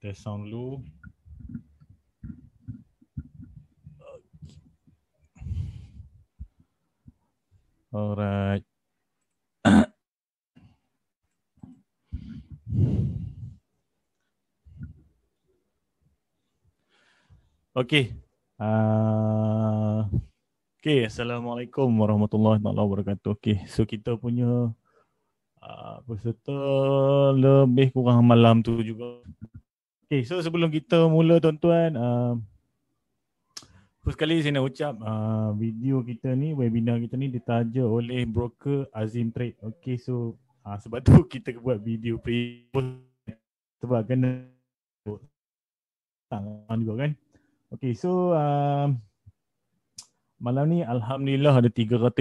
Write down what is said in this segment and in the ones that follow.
test sound dulu. Okay. okay. Uh, okay. Assalamualaikum warahmatullahi wabarakatuh. Okay. So kita punya Uh, peserta lebih kurang malam tu juga Okay, so sebelum kita mula tuan-tuan, uh, first kali saya nak ucap uh, video kita ni, webinar kita ni ditaja oleh broker Azim Trade. Okay, so uh, sebab tu kita buat video pre sebab kena tak juga kan. Okay, so uh, malam ni Alhamdulillah ada 355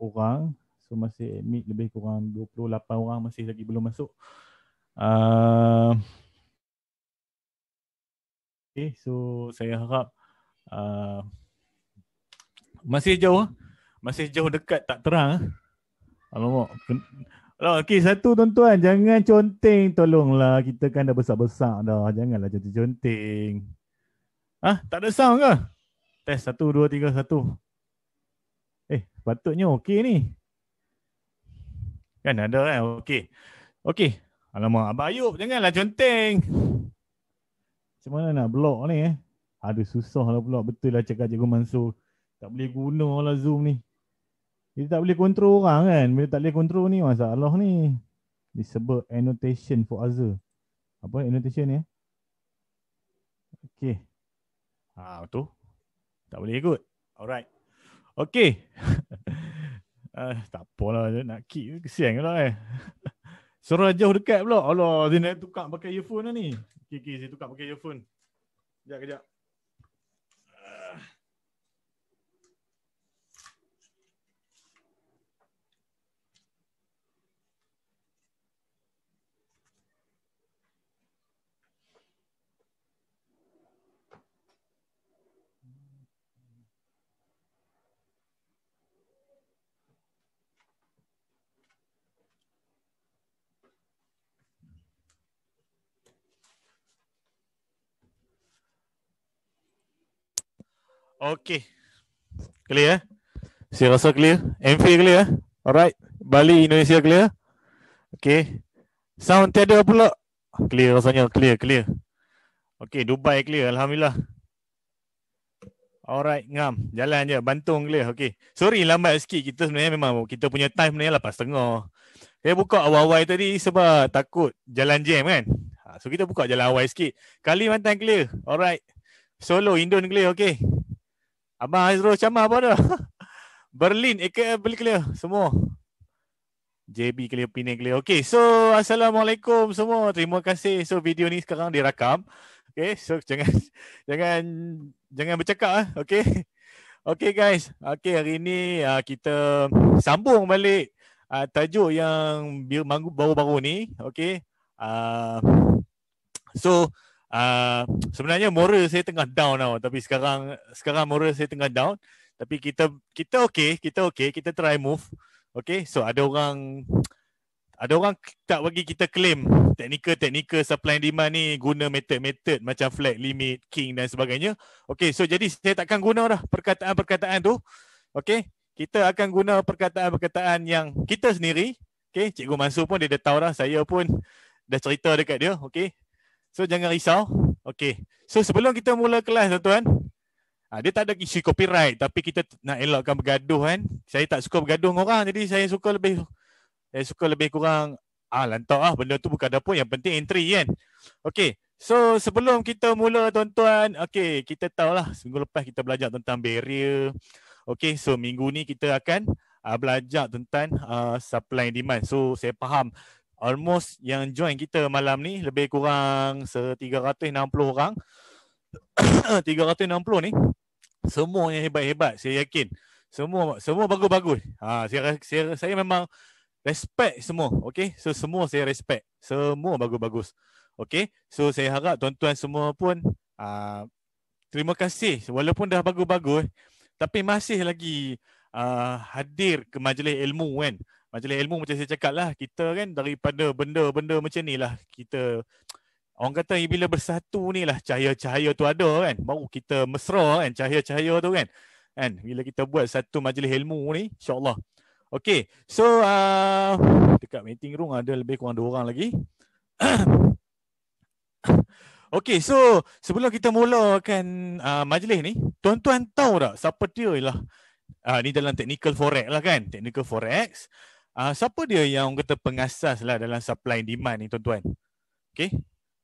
orang. So masih admit lebih kurang 28 orang masih lagi belum masuk. Uh, Okay, eh, so saya harap uh, masih jauh, eh? masih jauh dekat tak terang. Eh? Alamak. Alamak. Okay, satu tuan-tuan, jangan conteng tolonglah. Kita kan dah besar-besar dah. Janganlah conteng-conteng. Ah, tak ada sound ke? Test satu, dua, tiga, satu. Eh, patutnya okey ni. Kan ada kan? Okey. Okey. Alamak, Abang Ayub, janganlah conteng. Macam mana nak blok ni eh? Ada susah lah pula. Betul lah cakap Cikgu Mansur. Tak boleh guna lah Zoom ni. Kita tak boleh kontrol orang kan. Bila tak boleh kontrol ni masalah ni. Disebut annotation for other. Apa annotation ni eh? Okay. Ha, betul. Tak boleh ikut. Alright. Okay. uh, ah, tak apalah nak keep. Kesian ke lah eh. Suara jauh dekat pula. Allah, dia nak tukar pakai earphone lah ni. Okay, okay, saya tukar pakai earphone. Sekejap, sekejap. Okay. Clear? Saya rasa clear. MV clear? Alright. Bali, Indonesia clear? Okay. Sound tiada pula. Clear rasanya. Clear, clear. Okay, Dubai clear. Alhamdulillah. Alright, ngam. Jalan je. Bantung clear. Okay. Sorry, lambat sikit. Kita sebenarnya memang kita punya time sebenarnya lepas tengah. Saya buka awal-awal tadi sebab takut jalan jam kan. Ha, so, kita buka jalan awal sikit. Kalimantan clear. Alright. Solo, Indon clear. Okay. Abang Azrul Chama apa dah? Berlin, AKL beli clear semua. JB clear, Penang clear. Okay, so Assalamualaikum semua. Terima kasih. So video ni sekarang dirakam. Okay, so jangan jangan jangan bercakap. Eh. Okay. Okay guys, okay hari ini uh, ah, kita sambung balik uh, tajuk yang baru-baru ni. Okay. Uh, ah, so, uh, sebenarnya moral saya tengah down tau tapi sekarang sekarang moral saya tengah down tapi kita kita okey kita okey kita try move okey so ada orang ada orang tak bagi kita claim teknikal-teknikal supply and demand ni guna method-method macam flat limit, king dan sebagainya. Okay, so jadi saya takkan guna dah perkataan-perkataan tu. Okay, kita akan guna perkataan-perkataan yang kita sendiri. Okay, Cikgu Mansur pun dia dah tahu dah, saya pun dah cerita dekat dia. Okay, So jangan risau. Okay. So sebelum kita mula kelas tuan-tuan, ah, dia tak ada isu copyright tapi kita nak elakkan bergaduh kan. Saya tak suka bergaduh dengan orang jadi saya suka lebih saya suka lebih kurang ah lantak ah benda tu bukan ada pun yang penting entry kan. Okay. So sebelum kita mula tuan-tuan, okay, kita tahulah minggu lepas kita belajar tentang barrier. Okay, so minggu ni kita akan uh, belajar tentang uh, supply and demand. So saya faham almost yang join kita malam ni lebih kurang 360 orang 360 ni semuanya hebat-hebat saya yakin semua semua bagus-bagus ha saya saya, saya memang respect semua okey so semua saya respect semua bagus-bagus okey so saya harap tuan-tuan semua pun ha, terima kasih walaupun dah bagus-bagus tapi masih lagi uh, hadir ke majlis ilmu kan majlis ilmu macam saya cakap lah kita kan daripada benda-benda macam ni lah kita orang kata bila bersatu ni lah cahaya-cahaya tu ada kan baru kita mesra kan cahaya-cahaya tu kan and bila kita buat satu majlis ilmu ni insyaallah Okay, so uh, dekat meeting room ada lebih kurang dua orang lagi Okay, so sebelum kita mulakan uh, majlis ni, tuan-tuan tahu tak siapa dia lah? Uh, ni dalam technical forex lah kan, technical forex. Uh, siapa dia yang orang kata pengasas lah dalam supply and demand ni tuan-tuan? Okay.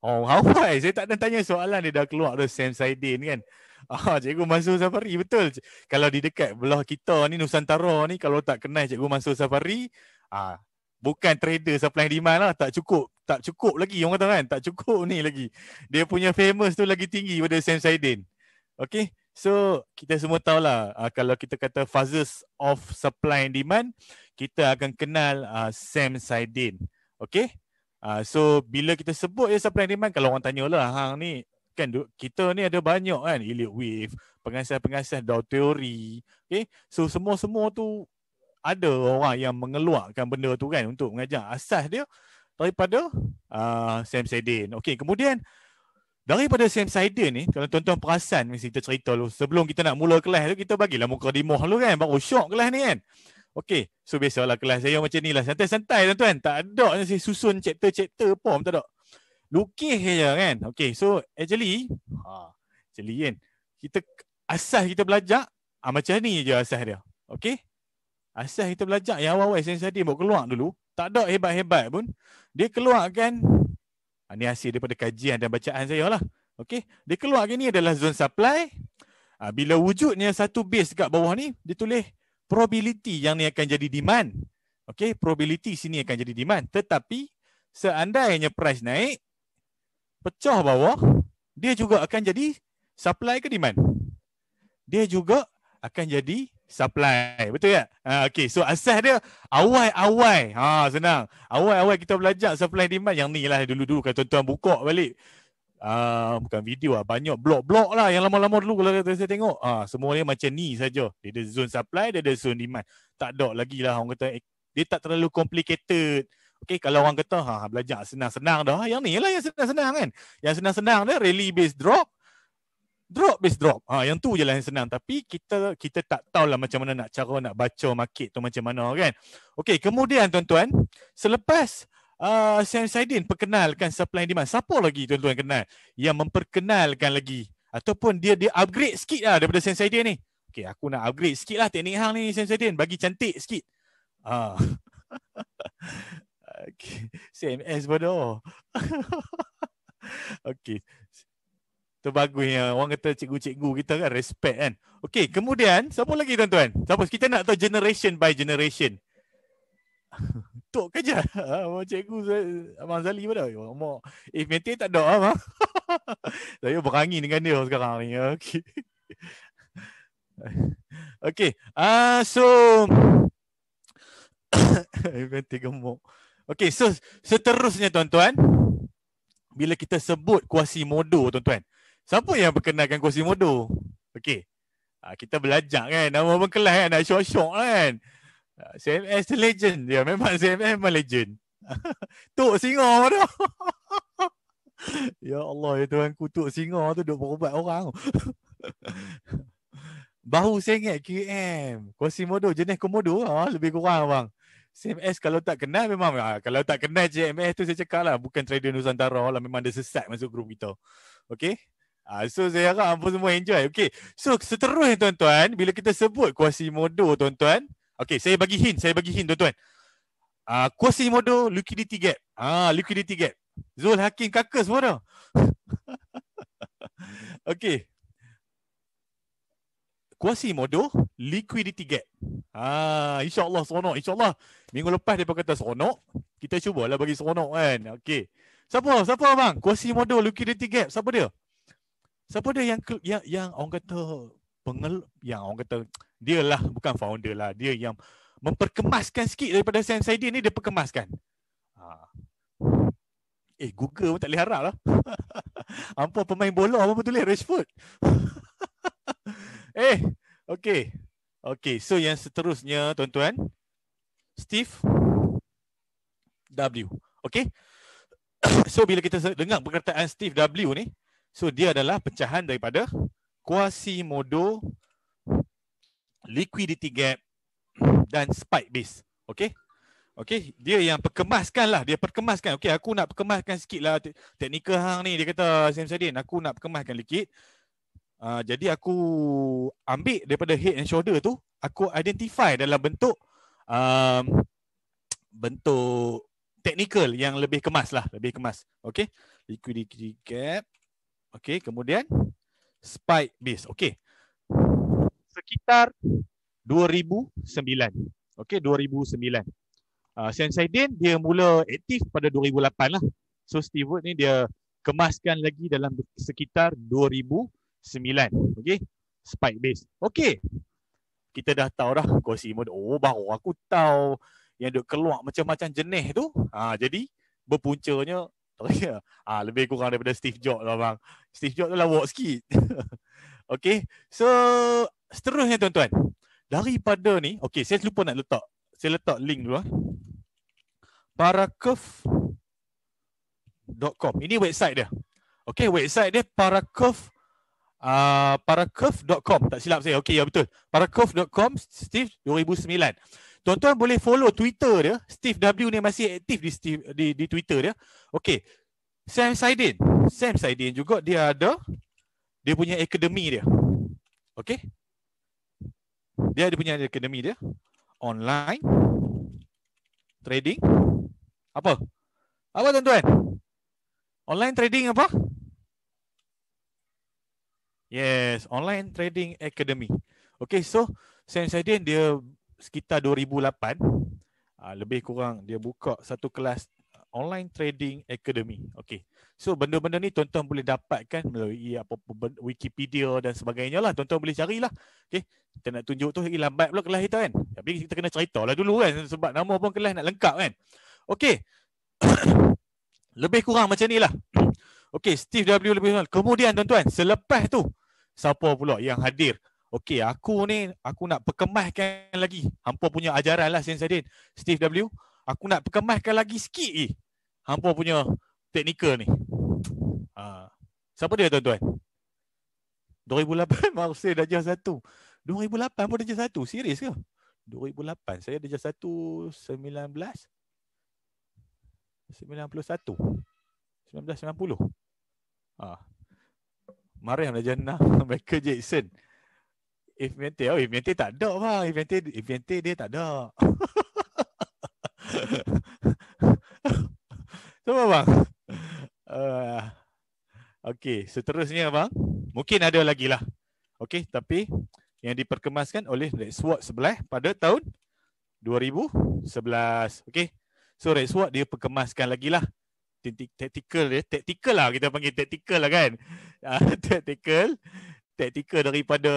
Oh, awal. Saya tak nak tanya soalan dia dah keluar tu Sam Saidin kan. Ah, uh, Cikgu Mansur Safari betul. Kalau di dekat belah kita ni Nusantara ni kalau tak kenal Cikgu Mansur Safari ah bukan trader supply and demand lah tak cukup tak cukup lagi orang kata kan tak cukup ni lagi dia punya famous tu lagi tinggi pada Sam Saidin okay? so kita semua tahulah uh, kalau kita kata phases of supply and demand kita akan kenal uh, Sam Saidin. Okay? Uh, so, bila kita sebut ya supply demand, kalau orang tanya lah, hang ni, kan du- kita ni ada banyak kan, elite wave, pengasas-pengasas dog theory. Okay? So, semua-semua tu ada orang yang mengeluarkan benda tu kan untuk mengajar asas dia daripada uh, Sam Saidin. Okay, kemudian daripada Sam Saidin ni, kalau tuan-tuan perasan mesti kita cerita dulu. Sebelum kita nak mula kelas tu, kita bagilah muka demo dulu kan. Baru syok kelas ni kan. Okey, so biasalah kelas saya macam ni lah. Santai-santai tuan-tuan. Tak ada saya susun chapter-chapter form tak ada. Lukis je kan. Okey, so actually, ha, actually kan, kita, asas kita belajar ha, macam ni je asas dia. Okey? Asas kita belajar yang awal-awal saya tadi buat keluar dulu. Tak ada hebat-hebat pun. Dia keluarkan, ha, ni hasil daripada kajian dan bacaan saya lah. Okey? Dia keluarkan ni adalah zone supply. Ha, bila wujudnya satu base kat bawah ni, dia tulis probability yang ni akan jadi demand. Okay, probability sini akan jadi demand. Tetapi seandainya price naik, pecah bawah, dia juga akan jadi supply ke demand. Dia juga akan jadi supply. Betul tak? Ha, okay, so asas dia awal-awal. Ha, senang. Awal-awal kita belajar supply demand yang ni lah dulu-dulu kalau tuan-tuan buka balik. Ah uh, bukan video lah banyak blok-blok lah yang lama-lama dulu kalau kita saya tengok. Ah uh, semua dia macam ni saja. Dia ada zone supply, dia ada zone demand. Tak ada lagi lah orang kata eh, dia tak terlalu complicated. Okay, kalau orang kata ha belajar senang-senang dah. Ah, yang ni lah yang senang-senang kan. Yang senang-senang dia rally based drop Drop based drop. Ha, yang tu je lah yang senang. Tapi kita kita tak tahu lah macam mana nak cara nak baca market tu macam mana kan. Okay, kemudian tuan-tuan. Selepas uh, ah, Sam Saidin perkenalkan supply and demand. Siapa lagi tuan-tuan kenal yang memperkenalkan lagi? Ataupun dia dia upgrade sikit lah daripada Sam Saidin ni. Okay, aku nak upgrade sikit lah teknik hang ni Sam Saidin. Bagi cantik sikit. Ah. Uh. okay. Sam S bodoh. okay. Itu bagus ya. Orang kata cikgu-cikgu kita kan respect kan. Okay, kemudian siapa lagi tuan-tuan? Siapa? Kita nak tahu generation by generation. untuk kejar. Abang ah, cikgu Abang Zali pun dah. Eh, mentir tak ada lah. Saya berangin dengan dia sekarang ni. Okay. Okay. Uh, so. mentir gemuk. Okay. So, seterusnya tuan-tuan. Bila kita sebut kuasi modu tuan-tuan. Siapa yang perkenalkan kuasi modo? Okay. Uh, ah, kita belajar kan. Nama-nama kelas kan. Nak syok-syok kan. Uh, CMS the legend. Ya, yeah, memang CMS memang legend. Tok singa tu. ya Allah, ya Tuhan kutuk singa tu duk berubat orang. Bahu sengit QM. Quasimodo jenis komodo lah. Ah, lebih kurang bang. CMS kalau tak kenal memang. Ah, kalau tak kenal CMS tu saya cakap lah. Bukan trader Nusantara lah. Memang dia sesat masuk grup kita. Okay. Ah, so saya harap apa semua enjoy. Okay. So seterusnya tuan-tuan. Bila kita sebut kuasi Quasimodo tuan-tuan. Okay, saya bagi hint, saya bagi hint tuan-tuan. Uh, ah, kuasi modul liquidity gap. Ah, uh, liquidity gap. Zul Hakim kaka semua tu. okay. Kuasi modul liquidity gap. Ah, uh, insyaAllah seronok. InsyaAllah minggu lepas dia kata seronok. Kita cubalah bagi seronok kan. Okay. Siapa? Siapa bang? Kuasi modul liquidity gap. Siapa dia? Siapa dia yang yang, yang orang kata pengel yang orang kata dia lah bukan founder lah dia yang memperkemaskan sikit daripada Sam Saidin ni dia perkemaskan ha. eh Google pun tak boleh harap lah ampun pemain bola apa tulis Rashford eh okey okey so yang seterusnya tuan-tuan Steve W okey so bila kita dengar perkataan Steve W ni so dia adalah pecahan daripada Quasimodo modo liquidity gap dan spike base. Okay? Okay? Dia yang perkemaskan lah. Dia perkemaskan. Okay, aku nak perkemaskan sikit lah teknikal hang ni. Dia kata, Sam Sadin, aku nak perkemaskan sikit. Uh, ah, jadi aku ambil daripada head and shoulder tu, aku identify dalam bentuk um, bentuk teknikal yang lebih kemas lah. Lebih kemas. Okay? Liquidity gap. Okay, kemudian spike base. Okay sekitar 2009. Okey, 2009. Uh, Sian Saidin dia mula aktif pada 2008 lah. So Steve Wood ni dia kemaskan lagi dalam sekitar 2009. okay Spike base. Okay, Kita dah tahu dah kursi mode. Oh baru aku tahu yang duk keluar macam-macam jenis tu. Ha, jadi berpuncanya okay. ha, lebih kurang daripada Steve Jobs lah bang. Steve Jobs tu lah work sikit. Okay, So seterusnya tuan-tuan daripada ni okey saya lupa nak letak saya letak link dulu ah paracurve.com ini website dia okey website dia paracurve uh, paracurve.com tak silap saya okey ya betul paracurve.com steve 2009 tuan-tuan boleh follow twitter dia steve w ni masih aktif di steve, di, di twitter dia okey Sam Saidin. Sam Saidin juga dia ada dia punya akademi dia. Okay dia ada punya akademi dia online trading apa apa tuan-tuan online trading apa yes online trading academy okay so Sam Saidin dia sekitar 2008 ah, lebih kurang dia buka satu kelas Online Trading Academy. Okay. So benda-benda ni tuan-tuan boleh dapatkan melalui apa Wikipedia dan sebagainya lah. Tuan-tuan boleh carilah. Okay. Kita nak tunjuk tu lagi lambat pula kelas kita kan. Tapi kita kena cerita lah dulu kan. Sebab nama pun kelas nak lengkap kan. Okay. lebih kurang macam ni lah. Okay. Steve W. Lebih kurang. Kemudian tuan-tuan. Selepas tu. Siapa pula yang hadir. Okay. Aku ni. Aku nak perkemaskan lagi. Hampa punya ajaran lah. sen Steve Steve W aku nak perkemaskan lagi sikit eh. Hampa punya teknikal ni. Ha. Siapa dia tuan-tuan? 2008 Marseille darjah 1. 2008 pun darjah 1. Serius ke? 2008. Saya darjah 1 19 91. 1990. Ah. Ha. Mariam darjah 6. Michael Jackson. Ifmente, oh Ifmente tak ada bang. Ifmente, Ifmente dia tak ada. Sama bang. Uh, Okey, seterusnya bang. Mungkin ada lagi lah. Okey, tapi yang diperkemaskan oleh Red Sword sebelah pada tahun 2011. Okey. So Red Sword dia perkemaskan lagi lah. Tactical dia. Tactical lah kita panggil tactical lah kan. Uh, tactical taktikal daripada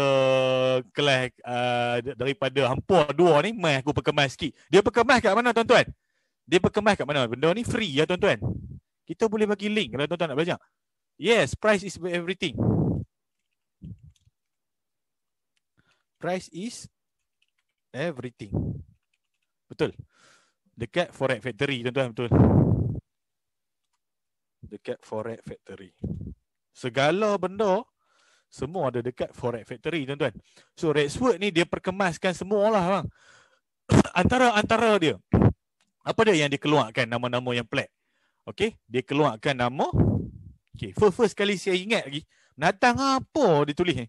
kelas uh, daripada hampur dua ni mai aku perkemas sikit. Dia perkemas kat mana tuan-tuan? Dia perkemas kat mana? Benda ni free ya tuan-tuan. Kita boleh bagi link kalau tuan-tuan nak belajar. Yes, price is everything. Price is everything. Betul. Dekat forex factory tuan-tuan betul. Dekat forex factory. Segala benda semua ada dekat Forex Factory tuan-tuan. So Rexford ni dia perkemaskan semua lah bang. Antara-antara dia. Apa dia yang dikeluarkan nama-nama yang pelik? Okay, dia keluarkan nama. Okay, first, first kali saya ingat lagi. Natang apa dia tulis ni?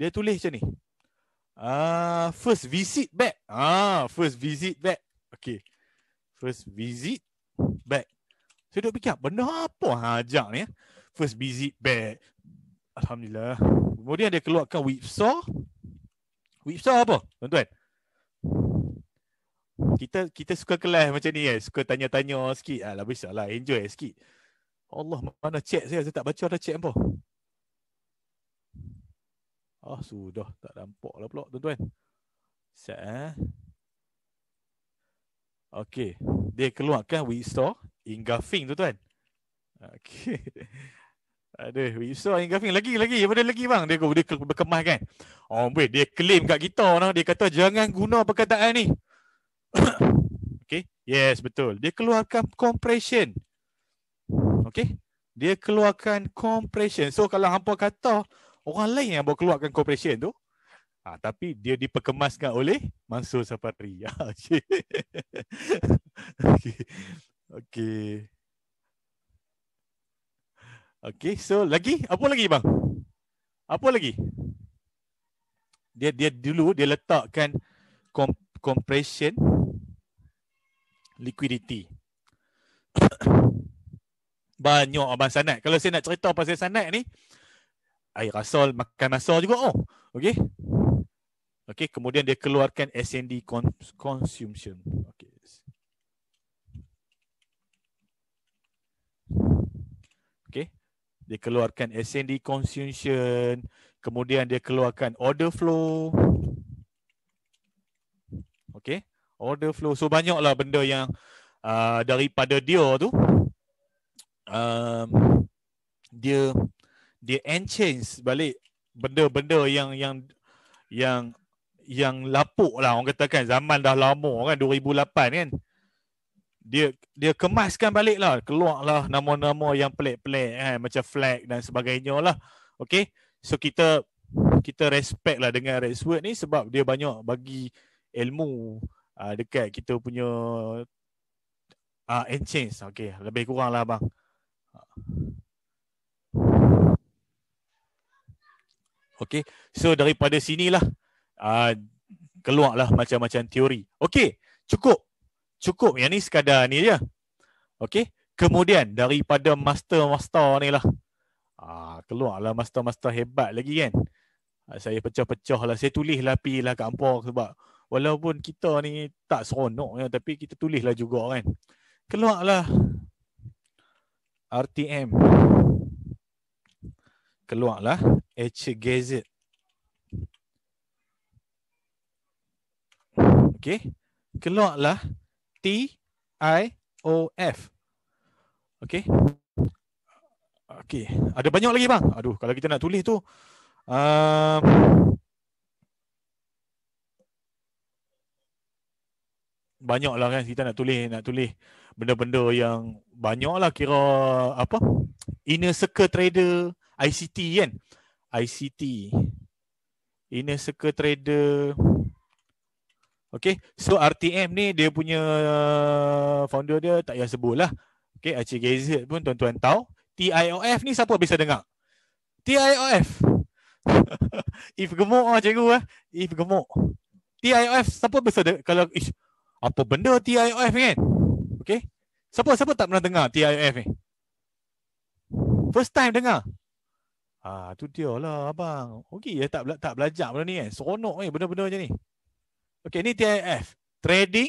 Dia tulis macam ni. Uh, first visit back. Ah, uh, first visit back. Okay. First visit back. Saya duduk fikir, benda apa hajar ni? Eh? First visit back. Alhamdulillah. Kemudian dia keluarkan whipsaw. Whipsaw apa? Tuan-tuan. Kita kita suka kelas macam ni kan. Eh? Suka tanya-tanya sikit. Alah, ah, bisalah. Enjoy sikit. Allah, mana chat saya? Saya tak baca ada chat apa. Ah, sudah. Tak nampak lah pula, tuan-tuan. Set, eh? Okay. Dia keluarkan whipsaw. Ingafing tu, tuan. Okay ada Wilson yang Gavin lagi lagi daripada lagi bang dia kau dia berkemas kan oh boy dia claim kat kita nah. dia kata jangan guna perkataan ni okey yes betul dia keluarkan compression okey dia keluarkan compression so kalau hangpa kata orang lain yang buat keluarkan compression tu ha, tapi dia diperkemaskan oleh Mansur Safari okey ah, okey okay. Okay, so lagi apa lagi bang? Apa lagi? Dia dia dulu dia letakkan comp- compression liquidity. Banyak abang sanat. Kalau saya nak cerita pasal sanat ni, air rasol makan masa juga. Oh, okey. Okey, kemudian dia keluarkan SND consumption. Okey. dia keluarkan S&D Consumption, kemudian dia keluarkan Order Flow. Okay, Order Flow. So banyaklah benda yang uh, daripada dia tu, um, dia dia enchants balik benda-benda yang yang yang yang lapuk lah orang katakan zaman dah lama kan 2008 kan dia dia kemaskan balik lah keluar lah nama-nama yang pelik-pelik eh, macam flag dan sebagainya lah okay so kita kita respect lah dengan Rexford ni sebab dia banyak bagi ilmu uh, dekat kita punya ah uh, enchants okay lebih kurang lah bang okay so daripada sinilah uh, keluarlah macam-macam teori okay cukup cukup yang ni sekadar ni je. Okey. Kemudian daripada master-master ni lah. Ah, keluarlah master-master hebat lagi kan. Ah, saya pecah-pecah lah. Saya tulis lah pi lah kat Ampua sebab walaupun kita ni tak seronok ya, tapi kita tulis lah juga kan. Keluarlah RTM. Keluarlah H Gazette. Okey. Keluarlah T I O F. Okey. Okey. Ada banyak lagi bang. Aduh, kalau kita nak tulis tu uh, banyaklah kan kita nak tulis nak tulis benda-benda yang banyaklah kira apa inner circle trader ICT kan ICT inner circle trader Okay. So RTM ni dia punya founder dia tak payah sebut lah. Okay. Acik Gazette pun tuan-tuan tahu. TIOF ni siapa bisa dengar? TIOF. if gemuk lah cikgu lah. If gemuk. TIOF siapa bisa dengar? Kalau ish, apa benda TIOF kan? Okay. Siapa siapa tak pernah dengar TIOF ni? First time dengar. Ah tu dia lah abang. Okey ya tak tak belajar benda ni kan. Seronok ni benda-benda macam ni. Okay, ni TIF. Trading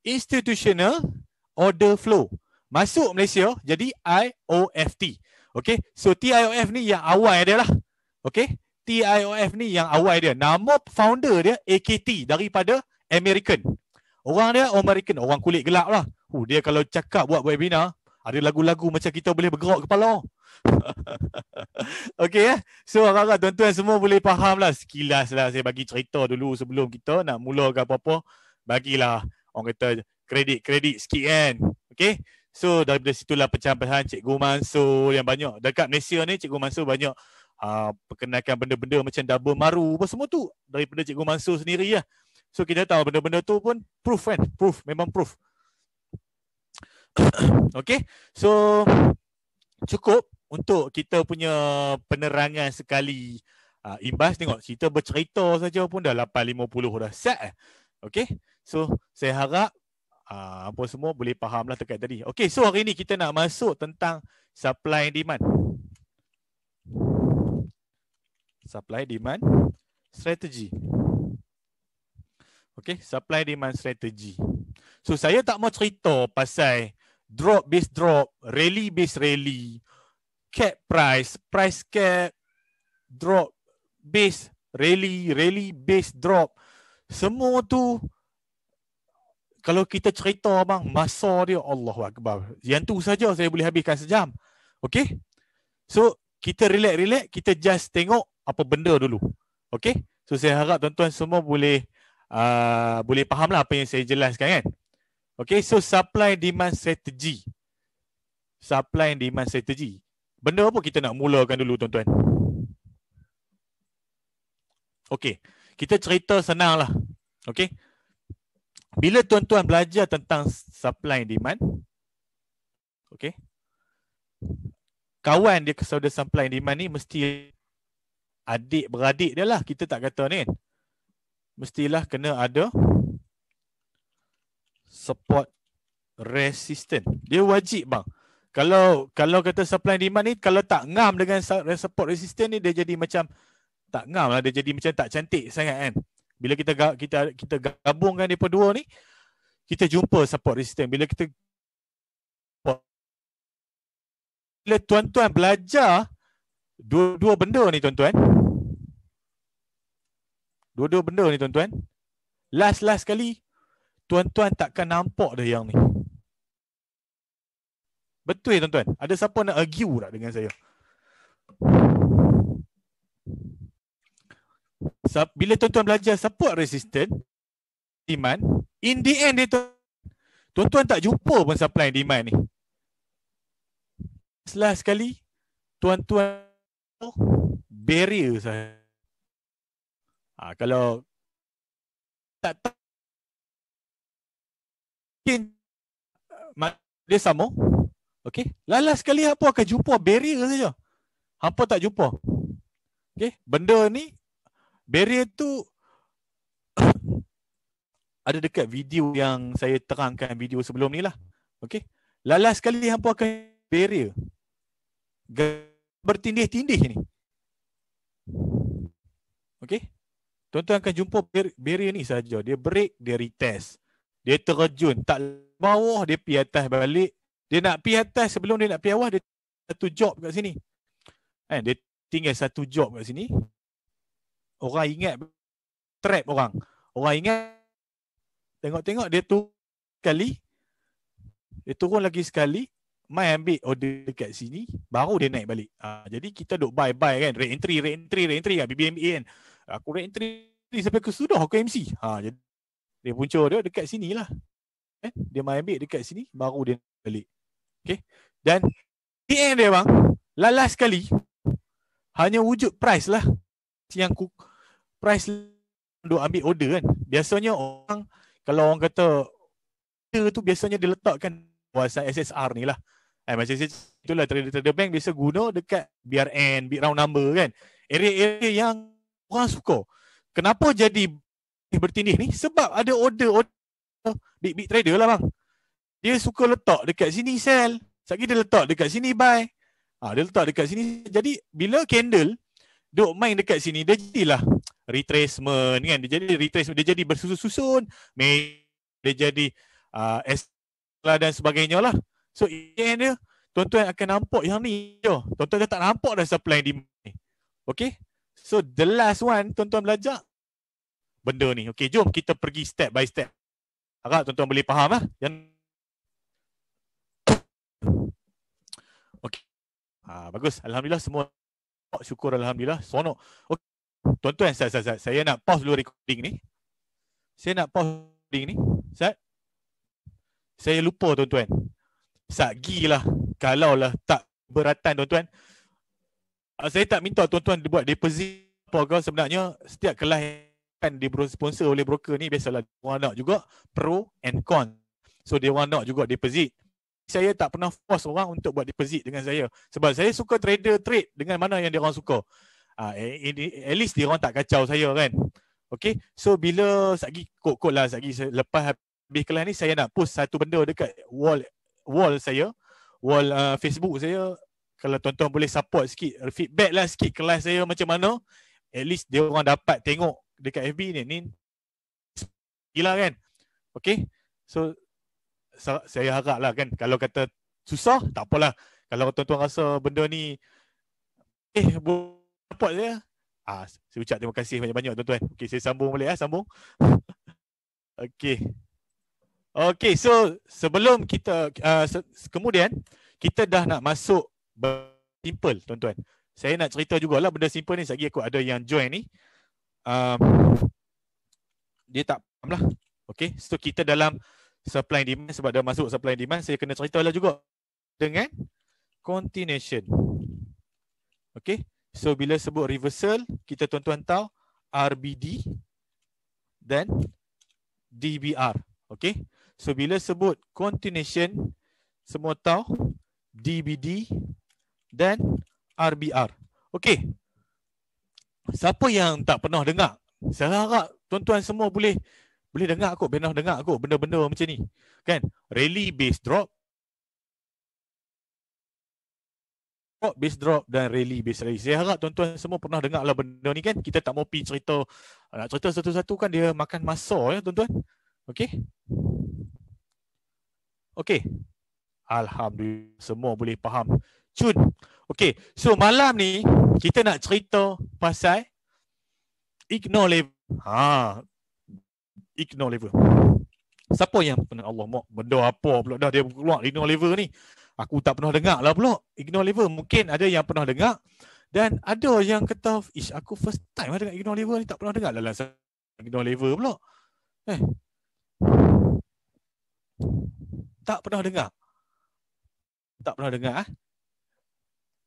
Institutional Order Flow. Masuk Malaysia jadi IOFT. Okay, so TIOF ni yang awal dia lah. Okay, TIOF ni yang awal dia. Nama founder dia AKT daripada American. Orang dia American, orang kulit gelap lah. Huh, oh, dia kalau cakap buat webinar, ada lagu-lagu macam kita boleh bergerak kepala. okay ya. Eh? So harap-harap tuan-tuan semua boleh faham lah. Sekilas lah saya bagi cerita dulu sebelum kita nak mula ke apa-apa. Bagilah orang kata kredit-kredit sikit kan. Okay. So daripada situlah pecahan-pecahan Cikgu Mansur yang banyak. Dekat Malaysia ni Cikgu Mansur banyak uh, perkenalkan benda-benda macam double maru apa semua tu. Daripada Cikgu Mansur sendiri lah. So kita tahu benda-benda tu pun proof kan. Proof. Memang proof. okay, so cukup untuk kita punya penerangan sekali uh, imbas. Tengok, kita bercerita saja pun dah 8.50 dah set. Eh. Okay, so saya harap uh, apa semua boleh faham lah terkait tadi. Okay, so hari ni kita nak masuk tentang supply and demand. Supply demand strategy. Okay, supply demand strategy. So saya tak mau cerita pasal drop base drop, rally base rally, cap price, price cap, drop base rally, rally base drop. Semua tu kalau kita cerita bang masa dia Allahu akbar. Yang tu saja saya boleh habiskan sejam. Okey? So kita relax-relax, kita just tengok apa benda dulu. Okey? So saya harap tuan-tuan semua boleh uh, boleh fahamlah apa yang saya jelaskan kan. Okay, so supply demand strategy. Supply and demand strategy. Benda apa kita nak mulakan dulu tuan-tuan? Okay, kita cerita senang lah. Okay, bila tuan-tuan belajar tentang supply and demand, okay, kawan dia saudara supply and demand ni mesti adik beradik dia lah. Kita tak kata ni kan. Mestilah kena ada support resistant. Dia wajib bang. Kalau kalau kata supply demand ni kalau tak ngam dengan support resistant ni dia jadi macam tak ngam lah. Dia jadi macam tak cantik sangat kan. Bila kita kita kita gabungkan depa dua ni kita jumpa support resistant. Bila kita bila tuan-tuan belajar dua-dua benda ni tuan-tuan. Dua-dua benda ni tuan-tuan. Last-last kali tuan-tuan takkan nampak dah yang ni. Betul tuan-tuan? Ada siapa nak argue tak dengan saya? Bila tuan-tuan belajar support resistant demand, in the end dia tuan-tuan tak jumpa pun supply demand ni. Last sekali, tuan-tuan barrier saya. Ha, kalau tak tahu mungkin uh, dia sama. Okey. Lalas sekali hampa akan jumpa barrier saja. Hampa tak jumpa. Okey, benda ni barrier tu ada dekat video yang saya terangkan video sebelum ni lah. Okey. lala sekali hampa akan barrier. G- bertindih-tindih ni. Okey. Tuan-tuan akan jumpa barrier ni saja. Dia break, dia retest dia terjun tak bawah dia pergi atas balik dia nak pergi atas sebelum dia nak pergi awal dia satu job kat sini kan dia tinggal satu job kat sini orang ingat trap orang orang ingat tengok-tengok dia tu kali dia turun lagi sekali mai ambil order dekat sini baru dia naik balik ha, jadi kita duk buy buy kan re entry re entry re entry kan ah, BBMA kan aku re entry sampai ke sudah aku MC ha ah, jadi dia punca dia dekat sini lah. Eh? Dia main ambil dekat sini, baru dia balik. Okay? Dan TN dia bang, lalas sekali, hanya wujud price lah. Yang ku, price untuk ambil order kan. Biasanya orang, kalau orang kata order tu biasanya dia letakkan kawasan SSR ni lah. Eh, macam saya itulah trader, trader bank biasa guna dekat BRN, big round number kan. Area-area yang orang suka. Kenapa jadi boleh bertindih ni sebab ada order order big big trader lah bang. Dia suka letak dekat sini sell. Sagi dia letak dekat sini buy. Ha, dia letak dekat sini. Jadi bila candle duk main dekat sini dia jadilah retracement kan. Dia jadi retracement dia jadi bersusun-susun. Dia jadi uh, dan sebagainya lah. So yang dia tuan-tuan akan nampak yang ni je. Tuan-tuan dah tak nampak dah supply di Okay. So the last one tuan-tuan belajar benda ni. Okey, jom kita pergi step by step. Harap tuan-tuan boleh faham lah. Yang Okey. Ha, bagus. Alhamdulillah semua syukur alhamdulillah. Sono, Okey. Tuan-tuan, saya, saya, saya, saya nak pause dulu recording ni. Saya nak pause recording ni. Saya saya lupa tuan-tuan. Sagi lah. Kalau lah tak beratan tuan-tuan. Ah, saya tak minta tuan-tuan buat deposit apa sebenarnya setiap kelahiran di kan disponsor oleh broker ni biasalah dia nak juga pro and con. So dia orang nak juga deposit. Saya tak pernah force orang untuk buat deposit dengan saya sebab saya suka trader trade dengan mana yang dia orang suka. Ah uh, eh, ini eh, at least dia orang tak kacau saya kan. Okay, so bila satgi kok-kok lah satgi lepas habis kelas ni saya nak post satu benda dekat wall wall saya, wall uh, Facebook saya kalau tuan-tuan boleh support sikit, feedback lah sikit kelas saya macam mana, at least dia orang dapat tengok dekat FB ni ni gila kan okey so saya harap lah kan kalau kata susah tak apalah kalau tuan-tuan rasa benda ni eh buat support saya ah saya ucap terima kasih banyak-banyak tuan-tuan okey saya sambung balik ah sambung okey okey so sebelum kita uh, se- kemudian kita dah nak masuk ber- simple tuan-tuan saya nak cerita jugalah benda simple ni sebab aku ada yang join ni Um, dia tak faham lah. Okay. So kita dalam supply and demand sebab dah masuk supply and demand saya kena cerita lah juga dengan continuation. Okay. So bila sebut reversal kita tuan-tuan tahu RBD dan DBR. Okay. So bila sebut continuation semua tahu DBD dan RBR. Okay siapa yang tak pernah dengar saya harap tuan-tuan semua boleh boleh dengar kot benar dengar kot benda-benda macam ni kan rally base drop drop base drop dan rally base rally saya harap tuan-tuan semua pernah dengar lah benda ni kan kita tak mau pi cerita nak cerita satu-satu kan dia makan masa ya tuan-tuan okey okey alhamdulillah semua boleh faham cun. Okay, so malam ni kita nak cerita pasal ignore level. Ha, ignore level. Siapa yang pernah Allah mak benda apa pula dah dia keluar ignore level ni. Aku tak pernah dengar lah pula. Ignore level mungkin ada yang pernah dengar. Dan ada yang kata, ish aku first time lah dengan ignore level ni. Tak pernah dengar lah lah ignore level pula. Eh. Tak pernah dengar. Tak pernah dengar. Ha?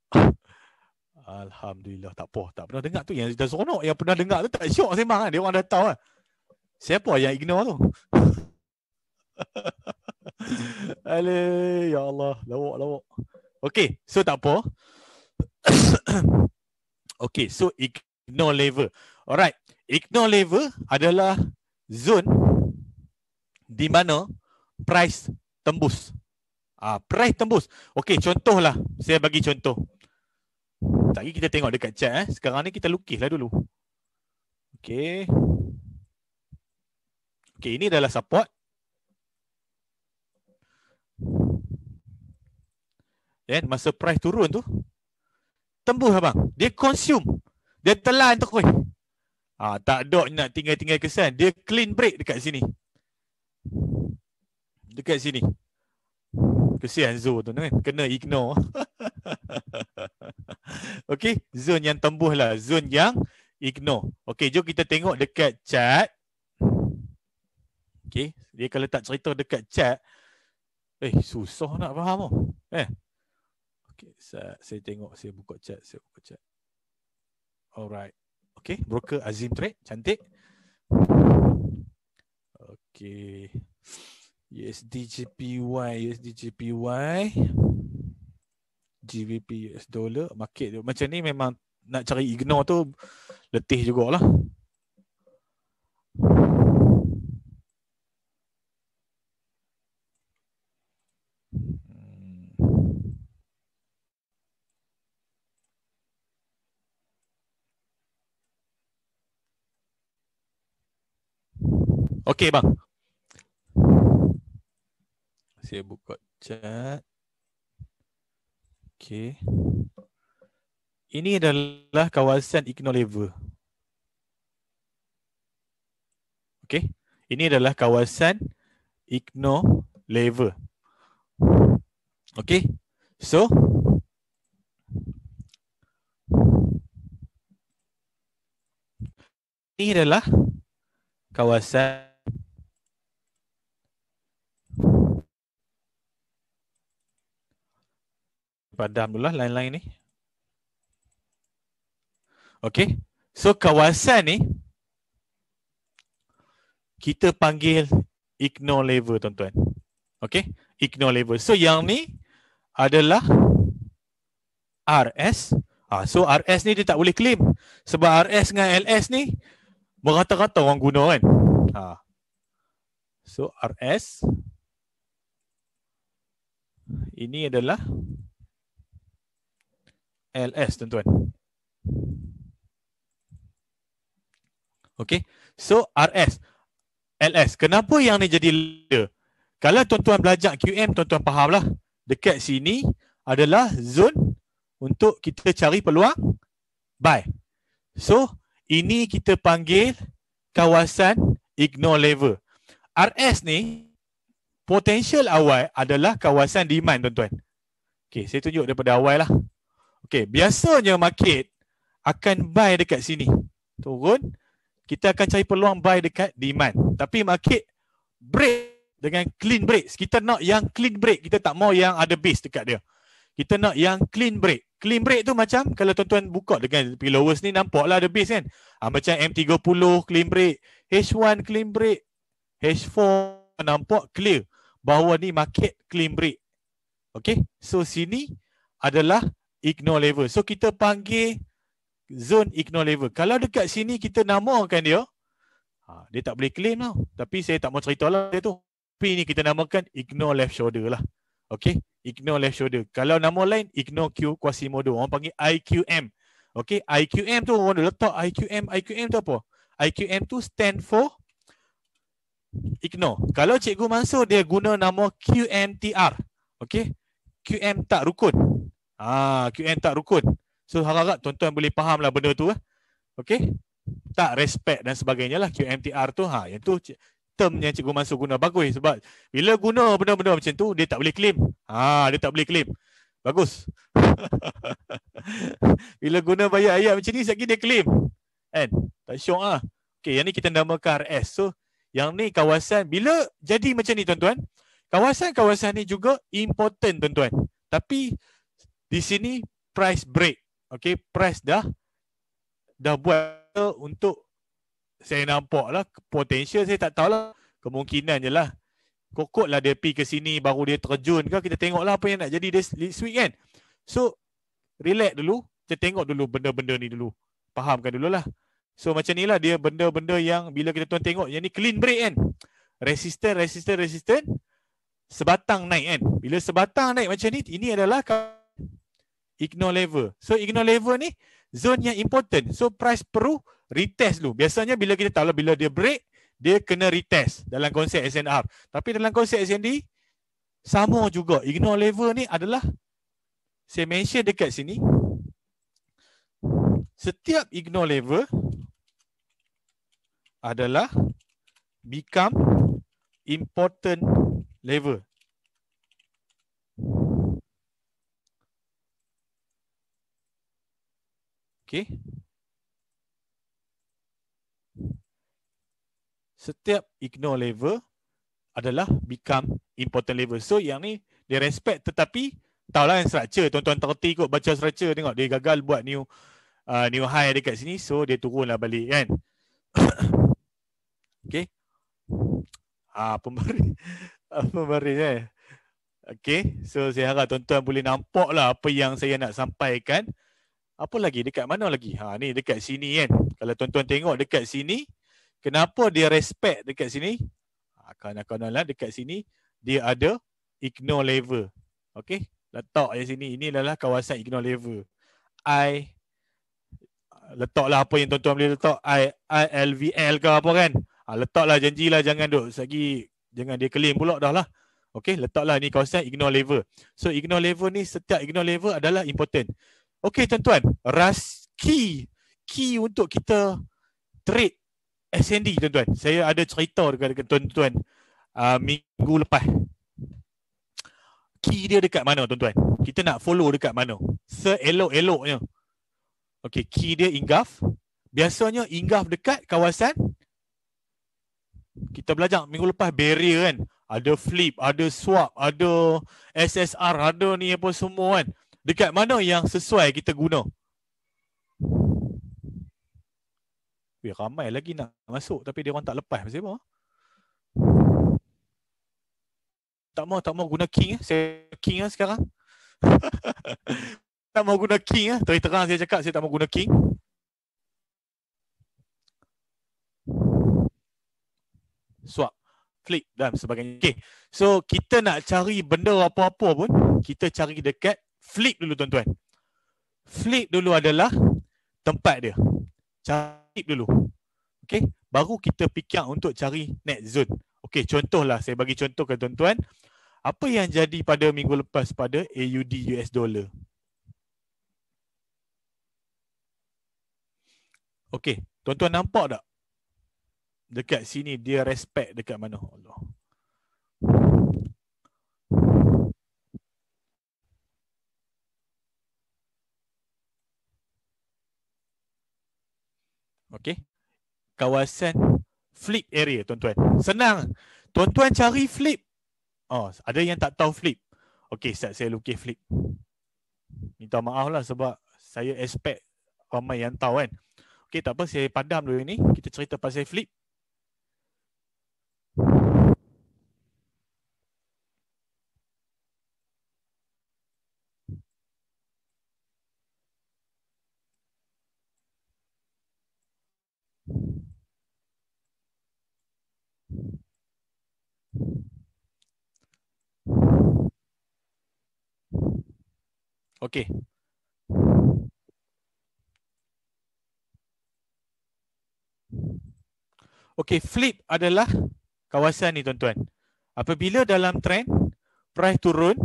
Alhamdulillah tak apa tak pernah dengar tu yang dah seronok yang pernah dengar tu tak syok sembang kan dia orang dah tahu kan. Siapa yang ignore tu? Ale ya Allah lawak lawak. Okey, so tak apa. Okey, so ignore level. Alright. Ignore level adalah zone di mana price tembus. Ah, price tembus. Okey, contohlah saya bagi contoh. Tadi kita tengok dekat chat eh. Sekarang ni kita lukislah dulu. Okay. Okay, ini adalah support. Dan masa price turun tu, tembus abang. Lah, Dia consume. Dia telan tu kuih. Ah, tak ada nak tinggal-tinggal kesan. Dia clean break dekat sini. Dekat sini. Kesian Zul tu kan. Kena ignore. okay. Zone yang tembus lah. Zone yang ignore. Okay. Jom kita tengok dekat chat. Okay. Dia kalau tak cerita dekat chat. Eh susah nak faham oh. Eh. Okay. Saya, saya tengok. Saya buka chat. Saya buka chat. Alright. Okay. Broker Azim Trade. Cantik. Okay. USD JPY USD GBP US dollar market tu. macam ni memang nak cari ignore tu letih jugalah hmm. Okay, bang, saya buka chat. Okay. Ini adalah kawasan Ignolever. Okay. Ini adalah kawasan Ignolever. Okay. So. Ini adalah kawasan padam dulu lah lain-lain ni. Okay. So kawasan ni kita panggil ignore level tuan-tuan. Okay. Ignore level. So yang ni adalah RS. Ah, ha, so RS ni dia tak boleh claim. Sebab RS dengan LS ni merata-rata orang guna kan. Ah. So RS ini adalah ls tuan-tuan okey so rs ls kenapa yang ni jadi le kalau tuan-tuan belajar qm tuan-tuan lah. dekat sini adalah zone untuk kita cari peluang buy so ini kita panggil kawasan ignore level rs ni potential awal adalah kawasan demand tuan-tuan Okay, saya tunjuk daripada awal lah Okay, biasanya market akan buy dekat sini. Turun, kita akan cari peluang buy dekat demand. Tapi market break dengan clean break. Kita nak yang clean break. Kita tak mau yang ada base dekat dia. Kita nak yang clean break. Clean break tu macam kalau tuan-tuan buka dengan lowest ni nampak lah ada base kan. Ha, macam M30 clean break. H1 clean break. H4 nampak clear bahawa ni market clean break. Okay. So sini adalah ignore level. So kita panggil zone ignore level. Kalau dekat sini kita namakan dia, ha, dia tak boleh claim tau. Tapi saya tak mahu cerita lah dia tu. Tapi ini kita namakan ignore left shoulder lah. Okay. Ignore left shoulder. Kalau nama lain, ignore Q Quasimodo. Orang panggil IQM. Okay. IQM tu orang dah letak IQM. IQM tu apa? IQM tu stand for ignore. Kalau cikgu masuk, dia guna nama QMTR. Okay. QM tak rukun. Ah, QN tak rukun. So harap-harap tuan-tuan boleh faham lah benda tu. Eh. Okay? Tak respect dan sebagainya lah QMTR tu. Ha, yang tu term yang cikgu masuk guna bagus sebab bila guna benda-benda macam tu dia tak boleh claim. Ha, dia tak boleh claim. Bagus. bila guna bayar ayat macam ni sekejap dia claim. Kan? Tak syok ah. Okay, yang ni kita namakan RS. So yang ni kawasan bila jadi macam ni tuan-tuan, kawasan-kawasan ni juga important tuan-tuan. Tapi di sini price break. Okay, price dah dah buat untuk saya nampak lah potensial saya tak tahulah kemungkinan je lah. Kokot lah dia pergi ke sini baru dia terjun ke kita tengok lah apa yang nak jadi this week kan. So relax dulu kita tengok dulu benda-benda ni dulu. Fahamkan dulu lah. So macam ni lah dia benda-benda yang bila kita tuan tengok yang ni clean break kan. Resistant, resistant, resistant. Sebatang naik kan. Bila sebatang naik macam ni ini adalah kalau ignore level. So ignore level ni zone yang important. So price perlu retest dulu. Biasanya bila kita tahu lah, bila dia break, dia kena retest dalam konsep SNR. Tapi dalam konsep SND sama juga. Ignore level ni adalah saya mention dekat sini. Setiap ignore level adalah become important level. Okey. Setiap ignore level adalah become important level. So yang ni dia respect tetapi taulah yang structure. Tuan-tuan terti kot baca structure tengok dia gagal buat new uh, new high dekat sini. So dia turunlah balik kan. okay. Ah, pembaris. pembaris eh. Okay. So saya harap tuan-tuan boleh nampak lah apa yang saya nak sampaikan apa lagi dekat mana lagi ha ni dekat sini kan kalau tuan-tuan tengok dekat sini kenapa dia respect dekat sini ha, kanak lah dekat sini dia ada ignore level okay? letak di sini ini adalah kawasan ignore level i letaklah apa yang tuan-tuan boleh letak i i l v l ke apa kan ha, janji lah jangan duk segi jangan dia claim pula dah lah okey letaklah ni kawasan ignore level so ignore level ni setiap ignore level adalah important Okey tuan-tuan, ras key key untuk kita trade SND tuan-tuan. Saya ada cerita dekat dengan tuan-tuan uh, minggu lepas. Key dia dekat mana tuan-tuan? Kita nak follow dekat mana? Seelok-eloknya. Okey, key dia ingaf. Biasanya ingaf dekat kawasan kita belajar minggu lepas barrier kan. Ada flip, ada swap, ada SSR, ada ni apa semua kan. Dekat mana yang sesuai kita guna? Weh, ramai lagi nak masuk tapi dia orang tak lepas macam apa? Tak mau tak mau guna king eh. Saya king lah sekarang. tak mau guna king ah. Terus terang saya cakap saya tak mau guna king. Swap, flip dan sebagainya. Okay. So kita nak cari benda apa-apa pun, kita cari dekat flip dulu tuan-tuan. Flip dulu adalah tempat dia. Cari dulu. Okey, baru kita fikir untuk cari net zone. Okey, contohlah saya bagi contoh ke tuan-tuan. Apa yang jadi pada minggu lepas pada AUD US dollar? Okey, tuan-tuan nampak tak? Dekat sini dia respect dekat mana? Allah. Okay. Kawasan flip area tuan-tuan. Senang. Tuan-tuan cari flip. Oh, ada yang tak tahu flip. Okay, saat saya lukis flip. Minta maaf lah sebab saya expect ramai yang tahu kan. Okay, tak apa. Saya padam dulu ni. Kita cerita pasal flip. Okey. Okey, flip adalah kawasan ni tuan-tuan. Apabila dalam trend price turun,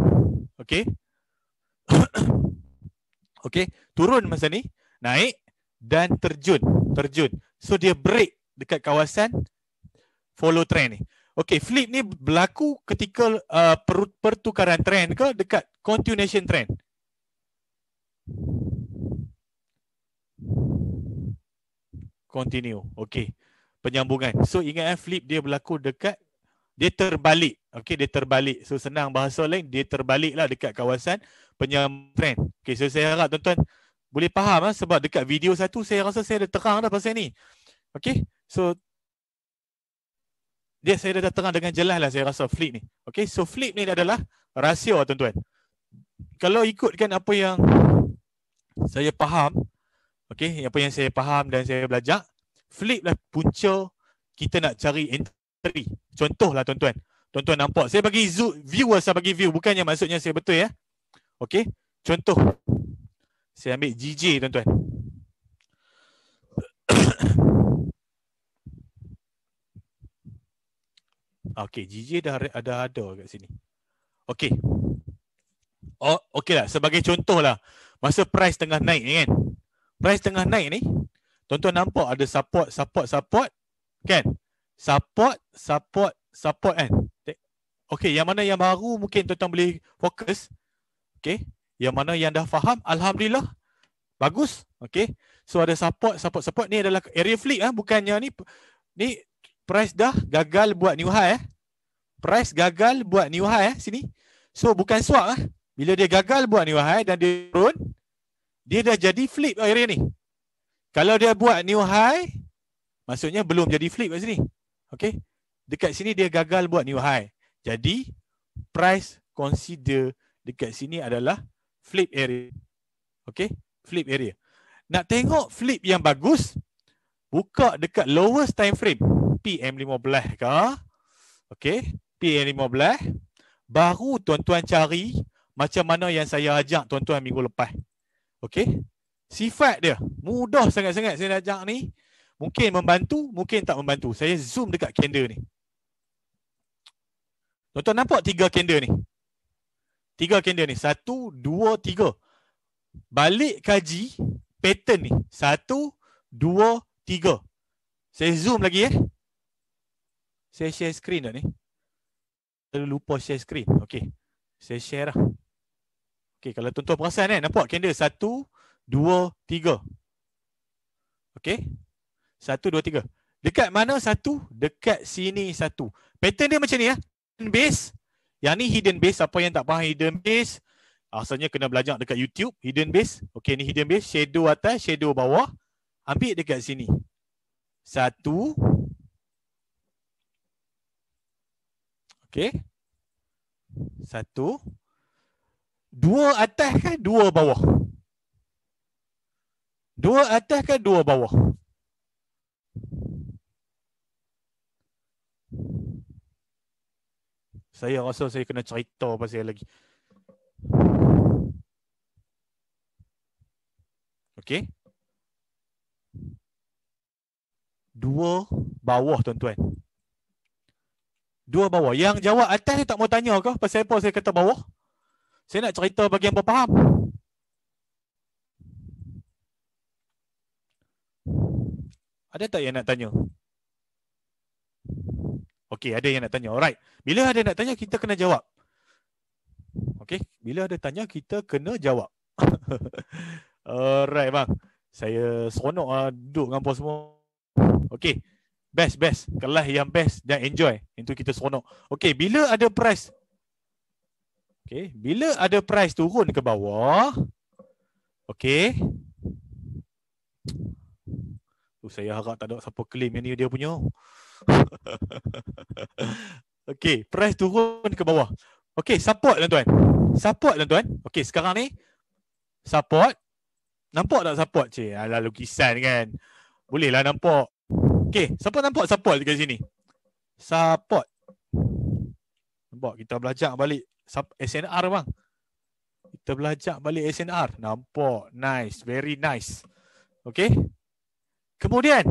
okey. okey, turun masa ni, naik dan terjun, terjun. So dia break dekat kawasan follow trend ni. Okey, flip ni berlaku ketika uh, pertukaran trend ke dekat continuation trend. Continue. Okay. Penyambungan. So ingat eh, flip dia berlaku dekat dia terbalik. Okay, dia terbalik. So senang bahasa lain, dia terbalik lah dekat kawasan penyambungan. Okay, so saya harap tuan-tuan boleh faham eh, sebab dekat video satu saya rasa saya dah terang dah pasal ni. Okay, so dia saya dah terang dengan jelas lah saya rasa flip ni. Okay, so flip ni adalah rasio tuan-tuan. Kalau ikutkan apa yang saya faham okey apa yang saya faham dan saya belajar flip lah punca kita nak cari entry contohlah tuan-tuan tuan-tuan nampak saya bagi viewer saya lah bagi view bukannya maksudnya saya betul ya okey contoh saya ambil GJ tuan-tuan ah, okey GJ dah ada ada kat sini okey oh okeylah sebagai contohlah masa price tengah naik ni kan price tengah naik ni tuan-tuan nampak ada support support support kan support support support kan Okay, yang mana yang baru mungkin tuan-tuan boleh fokus okey yang mana yang dah faham alhamdulillah bagus okay? so ada support support support ni adalah area flip ah bukannya ni ni price dah gagal buat new high eh price gagal buat new high eh sini so bukan swap ah bila dia gagal buat ni wahai dan dia turun, dia dah jadi flip area ni. Kalau dia buat new high, maksudnya belum jadi flip kat sini. Okay. Dekat sini dia gagal buat new high. Jadi, price consider dekat sini adalah flip area. Okay. Flip area. Nak tengok flip yang bagus, buka dekat lowest time frame. PM15 kah? Okay. PM15. Baru tuan-tuan cari macam mana yang saya ajak tuan-tuan minggu lepas. Okey. Sifat dia mudah sangat-sangat saya ajak ni. Mungkin membantu, mungkin tak membantu. Saya zoom dekat candle ni. Tuan-tuan nampak tiga candle ni? Tiga candle ni. Satu, dua, tiga. Balik kaji pattern ni. Satu, dua, tiga. Saya zoom lagi eh. Saya share screen tak ni? Saya lupa share screen. Okey. Saya share lah. Okey, kalau tuan-tuan perasan eh, nampak candle satu, dua, tiga. Okey? Satu, dua, tiga. Dekat mana satu? Dekat sini satu. Pattern dia macam ni ya. Hidden base. Yang ni hidden base. Apa yang tak faham hidden base? Asalnya kena belajar dekat YouTube. Hidden base. Okey, ni hidden base. Shadow atas, shadow bawah. Ambil dekat sini. Satu. Okey. Satu dua atas kan dua bawah. Dua atas kan dua bawah. Saya rasa saya kena cerita pasal lagi. Okey. Dua bawah tuan-tuan. Dua bawah. Yang jawab atas ni tak mau tanya ke pasal apa saya kata bawah? Saya nak cerita bagi yang berfaham. Ada tak yang nak tanya? Okey, ada yang nak tanya. Alright. Bila ada nak tanya, kita kena jawab. Okey, bila ada tanya, kita kena jawab. Alright, bang. Saya seronok uh, duduk dengan puan semua. Okey. Best, best. Kelas yang best dan enjoy. Itu kita seronok. Okey, bila ada price Okay. Bila ada price turun ke bawah, okay. Uh, saya harap tak ada siapa claim yang ni dia punya. okay, price turun ke bawah. Okay, support tuan-tuan. Lah support tuan-tuan. Lah okay, sekarang ni, support. Nampak tak support, cik? Alah, lukisan kan. Bolehlah nampak. Okay, support nampak support dekat sini? Support. Nampak kita belajar balik SNR bang. Kita belajar balik SNR. Nampak nice, very nice. Okay. Kemudian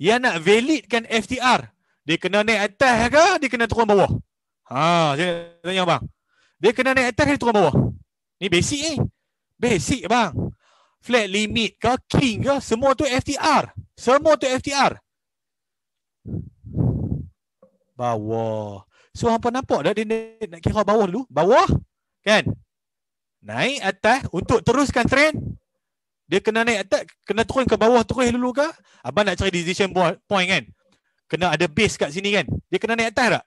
yang nak validkan FTR, dia kena naik atas ke dia kena turun bawah? Ha, saya tanya bang. Dia kena naik atas ke turun bawah? Ni basic ni. Eh? Basic bang. Flat limit ke king ke semua tu FTR. Semua tu FTR. Bawah. So hangpa nampak dah dia nak, nak kira bawah dulu, bawah kan? Naik atas untuk teruskan trend. Dia kena naik atas, kena turun ke bawah terus dulu ke? Abang nak cari decision point kan? Kena ada base kat sini kan? Dia kena naik atas tak?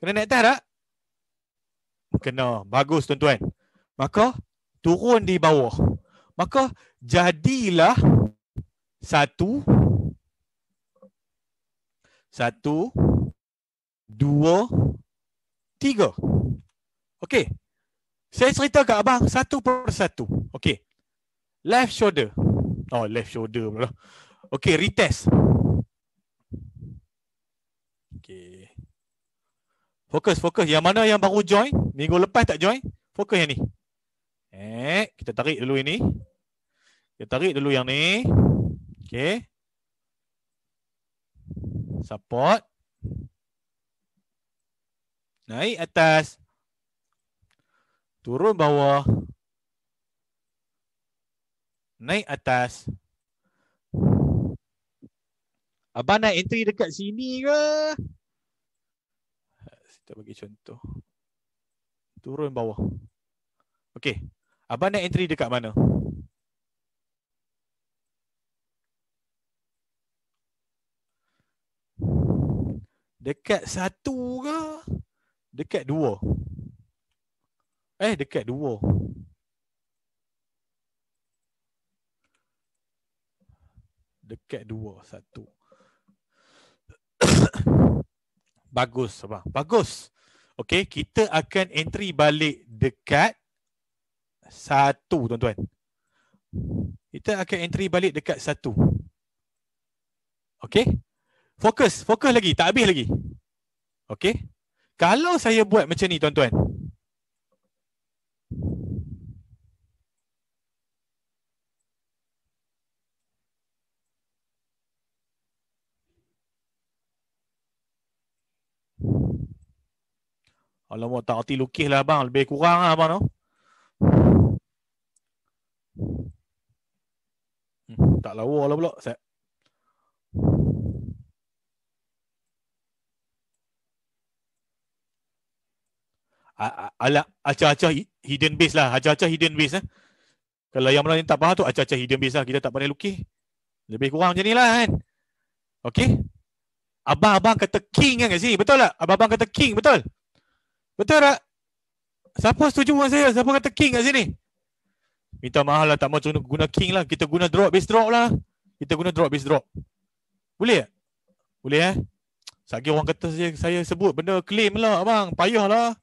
Kena naik atas tak? Kena. Bagus tuan-tuan. Maka turun di bawah. Maka jadilah satu satu dua, tiga. Okey. Saya cerita kat abang satu per satu. Okey. Left shoulder. Oh, left shoulder pula. Okey, retest. Okey. Fokus, fokus. Yang mana yang baru join? Minggu lepas tak join? Fokus yang ni. Eh, kita tarik dulu ini. Kita tarik dulu yang ni. Okey. Support. Naik atas. Turun bawah. Naik atas. Abang nak entry dekat sini ke? Kita bagi contoh. Turun bawah. Okey. Abang nak entry dekat mana? Dekat satu ke? Dekat dua Eh dekat dua Dekat dua Satu Bagus apa? Bagus Okay kita akan entry balik Dekat Satu tuan-tuan Kita akan entry balik dekat satu Okay Fokus, fokus lagi, tak habis lagi Okay kalau saya buat macam ni tuan-tuan. Alamak tak hati lukis lah abang. Lebih kurang lah abang tu. Hmm, tak lawa lah pulak. Sekejap. ala acah-acah hidden base lah acah-acah hidden base eh kalau yang melayu tak faham tu acah-acah hidden base lah kita tak pandai lukis lebih kurang macam nilah kan okey abang-abang kata king kan kat sini betul tak abang-abang kata king betul betul tak siapa setuju dengan saya siapa kata king kat sini minta mahal lah tak mau guna king lah kita guna drop base drop lah kita guna drop base drop boleh tak? boleh eh Sagi orang kata saya, saya sebut benda claim lah abang. Payah lah.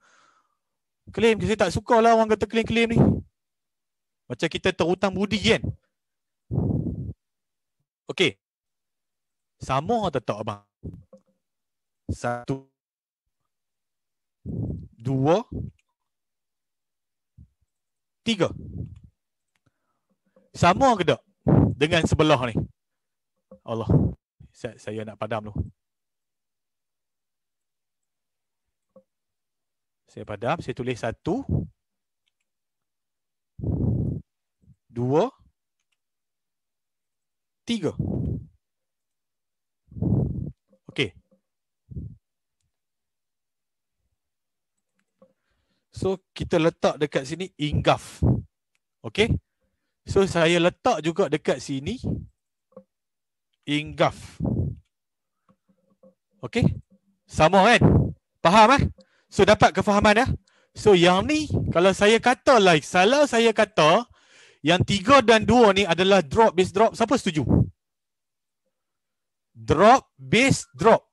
Klaim Saya tak suka lah orang kata klaim-klaim ni. Macam kita terhutang budi kan. Okay. Sama atau tak abang? Satu. Dua. Tiga. Sama ke tak? Dengan sebelah ni. Allah. Saya, saya nak padam tu. Saya padam, saya tulis satu, dua, tiga. Okey. So kita letak dekat sini ingaf. Okey. So saya letak juga dekat sini ingaf. Okey. Sama kan? Faham eh? So dapat kefahaman ya. So yang ni kalau saya kata like salah saya kata yang tiga dan dua ni adalah drop base drop. Siapa setuju? Drop base drop.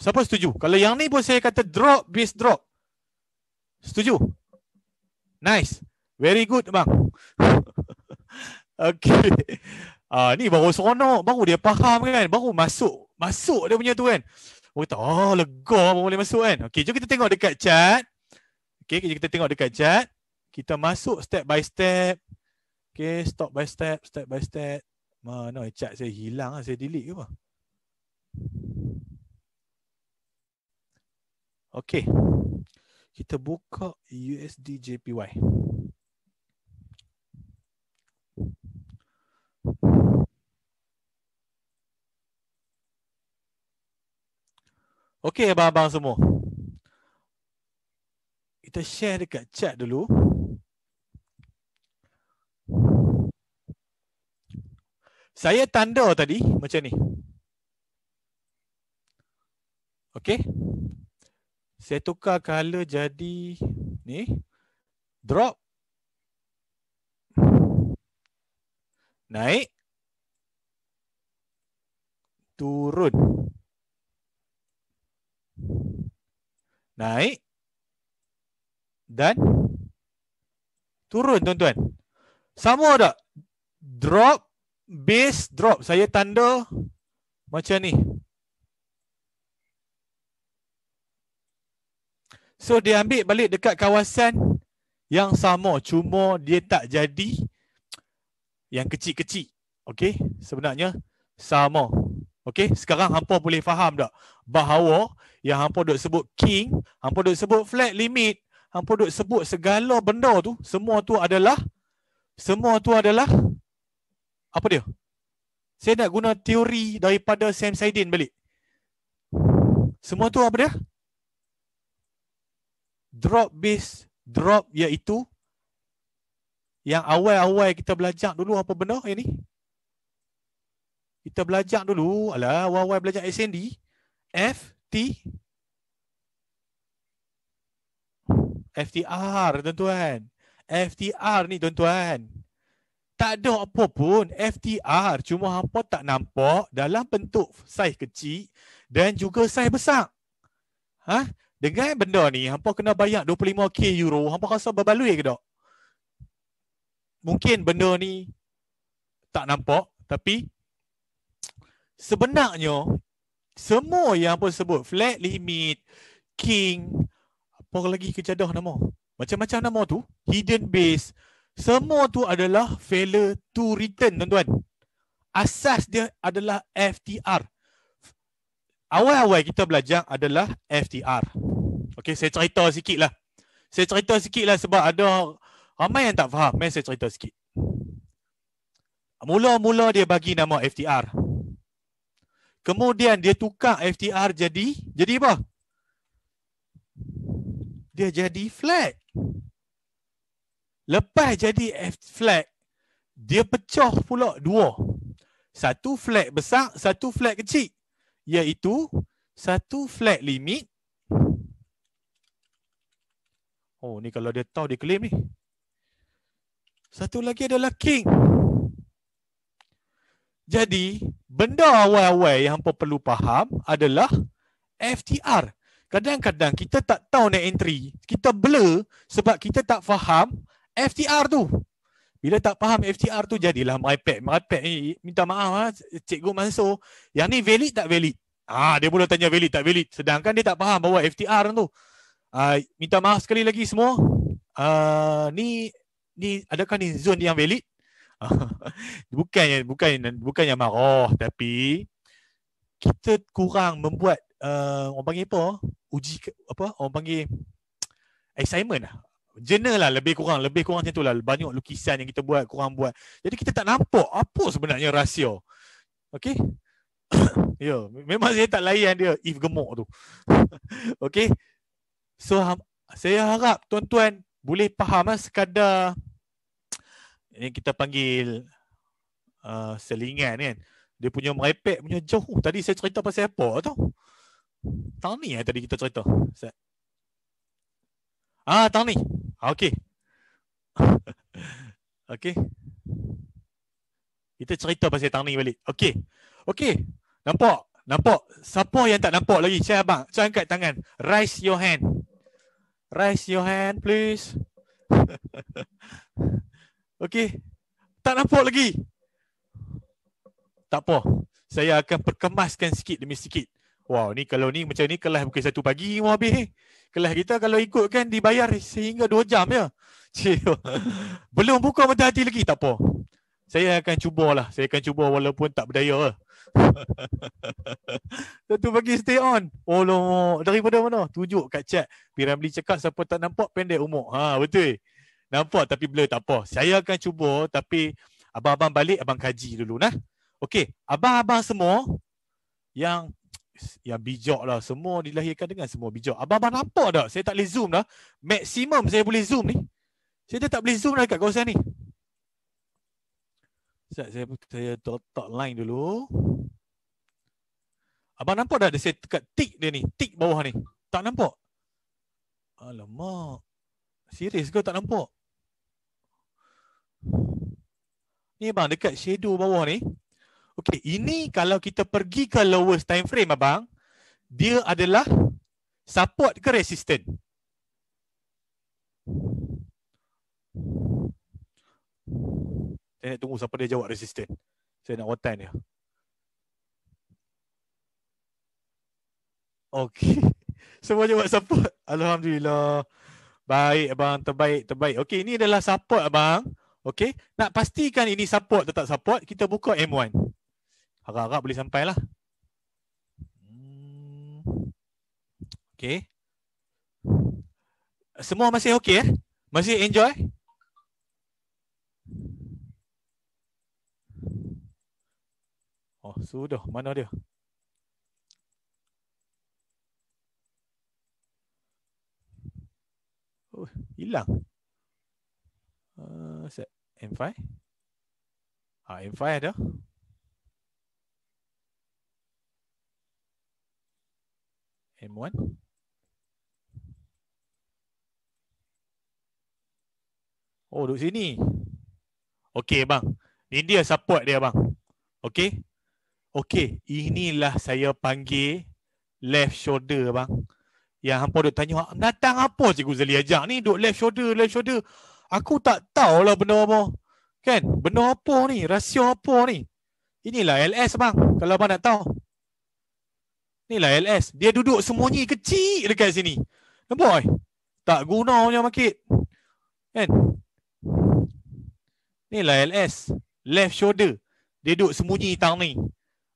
Siapa setuju? Kalau yang ni pun saya kata drop base drop. Setuju? Nice. Very good bang. okay. Ah uh, ni baru seronok, baru dia faham kan, baru masuk. Masuk dia punya tu kan. Oh, kata, oh lega apa boleh masuk kan. Okey, jom kita tengok dekat chat. Okey, kita tengok dekat chat. Kita masuk step by step. Okey, stop by step, step by step. Mana eh, chat saya hilang lah. Saya delete ke apa? Okey. Kita buka USD JPY. Okey abang-abang semua. Kita share dekat chat dulu. Saya tanda tadi macam ni. Okey. Saya tukar color jadi ni. Drop. Naik. Turun. Naik dan turun tuan-tuan. Sama tak? Drop, base drop. Saya tanda macam ni. So dia ambil balik dekat kawasan yang sama. Cuma dia tak jadi yang kecil-kecil. Okay? Sebenarnya sama. Okay? Sekarang hampa boleh faham tak? bahawa yang hampa duk sebut king, hampa duk sebut flat limit, hampa duk sebut segala benda tu, semua tu adalah semua tu adalah apa dia? Saya nak guna teori daripada Sam Saidin balik. Semua tu apa dia? Drop base drop iaitu yang awal-awal kita belajar dulu apa benda yang ni? Kita belajar dulu, alah awal-awal belajar SND. F F T FT FTR tuan-tuan R ni tuan-tuan tak ada apa pun F T R cuma hangpa tak nampak dalam bentuk saiz kecil dan juga saiz besar ha dengan benda ni hangpa kena bayar 25k euro hangpa rasa berbaloi ke tak mungkin benda ni tak nampak tapi sebenarnya semua yang pun sebut flat limit, king, apa lagi kejadah nama? Macam-macam nama tu, hidden base. Semua tu adalah failure to return, tuan-tuan. Asas dia adalah FTR. Awal-awal kita belajar adalah FTR. Okey, saya cerita sikit lah. Saya cerita sikit lah sebab ada ramai yang tak faham. Mari saya cerita sikit. Mula-mula dia bagi nama FTR. Kemudian dia tukar FTR jadi jadi apa? Dia jadi flat. Lepas jadi F flat, dia pecah pula dua. Satu flat besar, satu flat kecil. Iaitu satu flat limit. Oh, ni kalau dia tahu dia claim ni. Satu lagi adalah king. king. Jadi, benda awal-awal yang hampa perlu faham adalah FTR. Kadang-kadang kita tak tahu nak entry. Kita blur sebab kita tak faham FTR tu. Bila tak faham FTR tu jadilah merepek. Merepek ni minta maaf lah Cikgu Mansur. Yang ni valid tak valid? Ah dia boleh tanya valid tak valid. Sedangkan dia tak faham bahawa FTR tu. Ah, minta maaf sekali lagi semua. Ah, ni ni adakah ni zone yang valid? Bukan bukannya bukan yang marah tapi kita kurang membuat uh, orang panggil apa uji apa orang panggil assignment lah jurnal lah lebih kurang lebih kurang macam itulah banyak lukisan yang kita buat kurang buat jadi kita tak nampak apa sebenarnya rahsia okey Yo, ya, memang saya tak layan dia if gemuk tu. okay. So, saya harap tuan-tuan boleh faham lah sekadar yang kita panggil uh, selingan kan. Dia punya merepek punya jauh. Uh, tadi saya cerita pasal apa tau. Tang ni eh, tadi kita cerita. Ah, tang ni. Ah, okay Okey. Kita cerita pasal tang ni balik. okay okay Nampak? Nampak? Siapa yang tak nampak lagi? Saya abang. Saya angkat tangan. Raise your hand. Raise your hand, please. Okey. Tak nampak lagi. Tak apa. Saya akan perkemaskan sikit demi sikit. Wow, ni kalau ni macam ni kelas bukan satu pagi mau habis ni. Kelas kita kalau ikut kan dibayar sehingga dua jam ya. Cik, belum buka mata hati lagi tak apa. Saya akan cubalah. Saya akan cuba walaupun tak berdaya Satu pagi stay on. Oh, dari daripada mana? Tunjuk kat chat. Piramli cakap siapa tak nampak pendek umur. Ha, betul. Nampak tapi blur tak apa. Saya akan cuba tapi abang-abang balik abang kaji dulu nah. Okey, abang-abang semua yang yang bijak lah semua dilahirkan dengan semua bijak. Abang-abang nampak tak? Saya tak boleh zoom dah. Maximum saya boleh zoom ni. Saya dah tak boleh zoom dah dekat kawasan ni. Saya saya saya tak line dulu. Abang nampak tak? ada saya dekat tick dia ni, tick bawah ni. Tak nampak. Alamak. Serius ke tak nampak? ni bang dekat shadow bawah ni okey ini kalau kita pergi ke lowest time frame abang dia adalah support ke resistant saya nak tunggu siapa dia jawab resistant saya nak watan dia okey semua jawab support alhamdulillah baik abang terbaik terbaik okey ini adalah support abang Okay, nak pastikan ini support atau tak support, kita buka M1. Harap-harap boleh sampai lah. Hmm. Okey. Semua masih okay eh? Masih enjoy? Oh, sudah. Mana dia? Oh, hilang. Uh, set M5. ah M5 ada. M1. Oh, duduk sini. Okey, bang. Ini dia support dia, bang. Okey? Okey, inilah saya panggil left shoulder, bang. Yang hampa duk tanya, datang apa cikgu Zali ajak ni? Duk left shoulder, left shoulder aku tak tahu lah benda apa. Kan? Benda apa ni? rasio apa ni? Inilah LS bang. Kalau abang nak tahu. Inilah LS. Dia duduk semuanya kecil dekat sini. Nampak eh? Tak guna punya makit. Kan? Inilah LS. Left shoulder. Dia duduk sembunyi tang ni.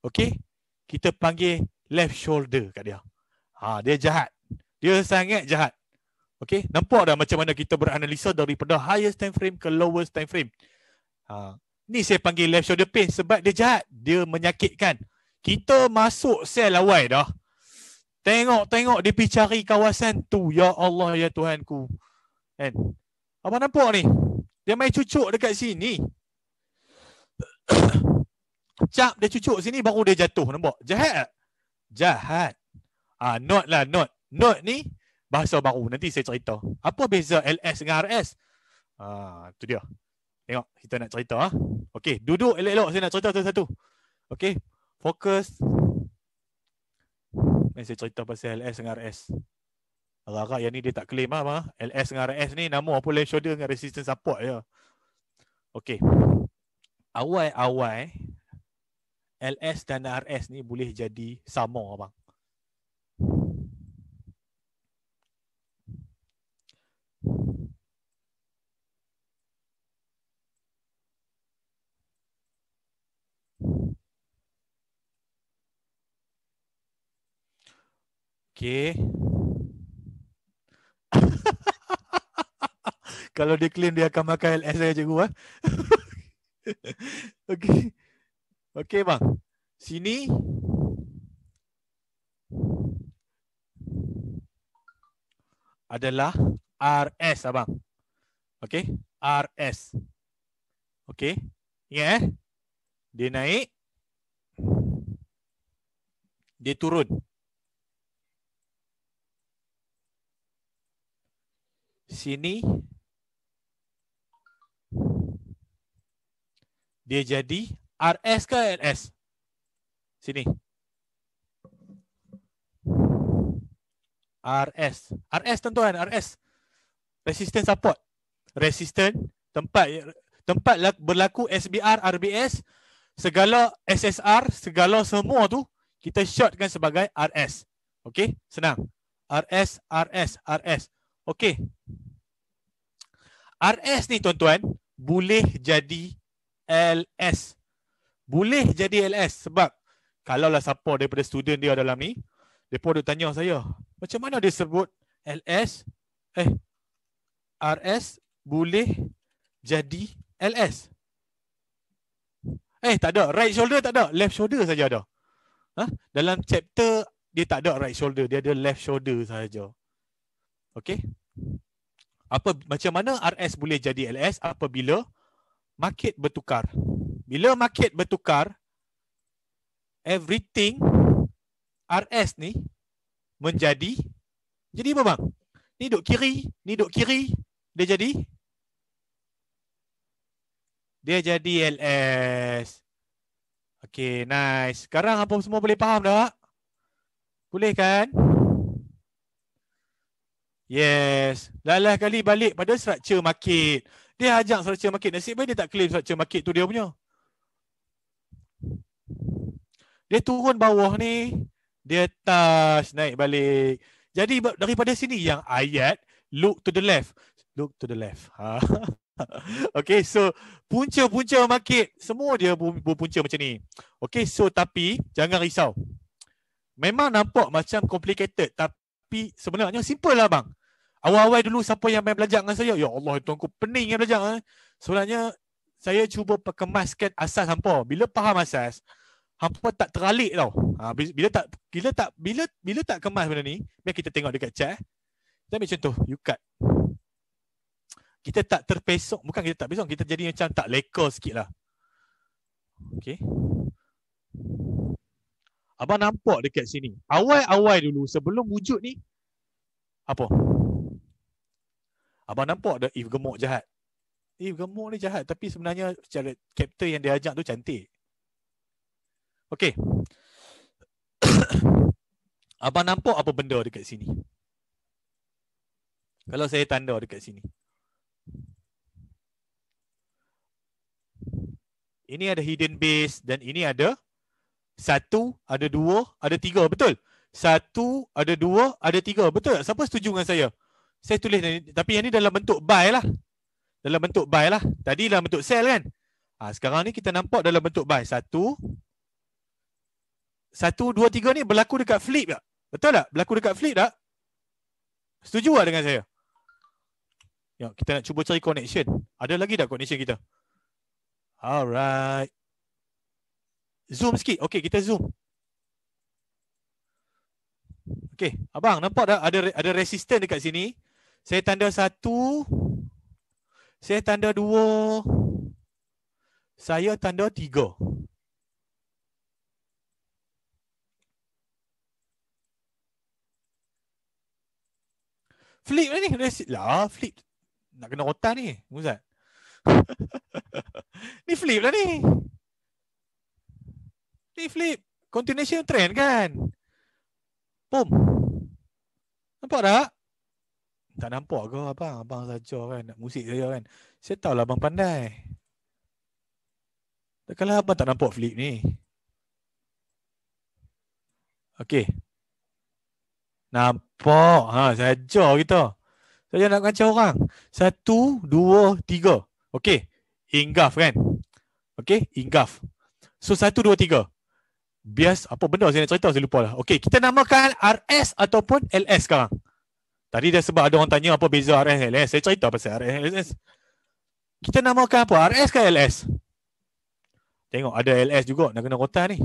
Okay? Kita panggil left shoulder kat dia. Ha, dia jahat. Dia sangat jahat. Okay, nampak dah macam mana kita beranalisa daripada highest time frame ke lowest time frame. Ha. Ni saya panggil left shoulder pain sebab dia jahat. Dia menyakitkan. Kita masuk sel lawai dah. Tengok-tengok dia pergi cari kawasan tu. Ya Allah, ya Tuhanku. Kan? Apa nampak ni? Dia main cucuk dekat sini. Cap dia cucuk sini baru dia jatuh nampak. Jahat tak? Jahat. Ah, not lah not. Not ni bahasa baru nanti saya cerita apa beza LS dengan RS ah tu dia tengok kita nak cerita ah okey duduk elok-elok saya nak cerita satu-satu okey fokus Mari saya cerita pasal LS dengan RS Agak-agak yang ni dia tak claim lah ah, LS dengan RS ni nama apa lain shoulder dengan resistance support ya? Okay Awal-awal LS dan RS ni boleh jadi sama abang Okay. Kalau dia claim dia akan makan LS saya cikgu ah. Okey. Okey bang. Sini. Adalah RS abang. Okay, RS. Okey. Ingat eh? Dia naik. Dia turun. sini dia jadi RS ke LS? Sini. RS. RS tentuan RS. Resistance support. Resistance tempat tempat berlaku SBR, RBS, segala SSR, segala semua tu kita shortkan sebagai RS. Okey, senang. RS, RS, RS. Okey. RS ni tuan-tuan boleh jadi LS. Boleh jadi LS sebab kalau lah siapa daripada student dia dalam ni, depa duk tanya saya, macam mana dia sebut LS eh RS boleh jadi LS. Eh tak ada, right shoulder tak ada, left shoulder saja ada. Ha? Dalam chapter dia tak ada right shoulder, dia ada left shoulder saja. Okay apa macam mana RS boleh jadi LS apabila market bertukar. Bila market bertukar, everything RS ni menjadi jadi apa bang? Ni duk kiri, ni duk kiri, dia jadi dia jadi LS. Okay, nice. Sekarang apa semua boleh faham tak? Boleh kan? Yes. lain kali balik pada structure market. Dia ajak structure market. Nasib baik dia tak claim structure market tu dia punya. Dia turun bawah ni. Dia touch naik balik. Jadi daripada sini yang ayat look to the left. Look to the left. Ha. okay so punca-punca market semua dia punca macam ni. Okay so tapi jangan risau. Memang nampak macam complicated tapi tapi sebenarnya simple lah bang. Awal-awal dulu siapa yang main belajar dengan saya, ya Allah itu aku pening yang belajar. Eh. Sebenarnya saya cuba perkemaskan asas hampa. Bila faham asas, hampa tak teralik tau. Ha, bila tak bila tak bila bila tak kemas benda ni, biar kita tengok dekat chat. Eh. Kita ambil contoh, you cut. Kita tak terpesong. bukan kita tak pesong, kita jadi macam tak leka sikit lah. Okay. Abang nampak dekat sini. Awal-awal dulu sebelum wujud ni apa? Abang nampak ada if gemuk jahat. If gemuk ni jahat tapi sebenarnya secara karakter yang dia ajak tu cantik. okay Abang nampak apa benda dekat sini? Kalau saya tanda dekat sini. Ini ada hidden base dan ini ada satu, ada dua, ada tiga. Betul? Satu, ada dua, ada tiga. Betul tak? Siapa setuju dengan saya? Saya tulis ni. Tapi yang ni dalam bentuk buy lah. Dalam bentuk buy lah. Tadi dalam bentuk sell kan? Ha, sekarang ni kita nampak dalam bentuk buy. Satu. Satu, dua, tiga ni berlaku dekat flip tak? Betul tak? Berlaku dekat flip tak? Setuju tak dengan saya? Yo, ya, kita nak cuba cari connection. Ada lagi tak connection kita? Alright. Zoom sikit. Okey, kita zoom. Okey, abang nampak tak ada ada resistance dekat sini? Saya tanda satu. Saya tanda dua. Saya tanda tiga. Flip lah ni. Resist. Lah, flip. Nak kena otak ni, Muzat. ni flip lah ni. Flip flip. Continuation trend kan. Boom. Nampak tak? Tak nampak ke abang? Abang saja kan. Nak musik saja kan. Saya tahu tahulah abang pandai. Takkanlah abang tak nampak flip ni. Okay. Nampak. Ha, saja kita. Saya nak kacau orang. Satu, dua, tiga. Okay. Ingaf kan? Okay. Ingaf. So, satu, dua, tiga bias apa benda saya nak cerita saya lupa lah. Okay kita namakan RS ataupun LS sekarang. Tadi dah sebab ada orang tanya apa beza RS dan LS. Saya cerita pasal RS LS. Kita namakan apa? RS ke LS? Tengok ada LS juga nak kena rotan ni.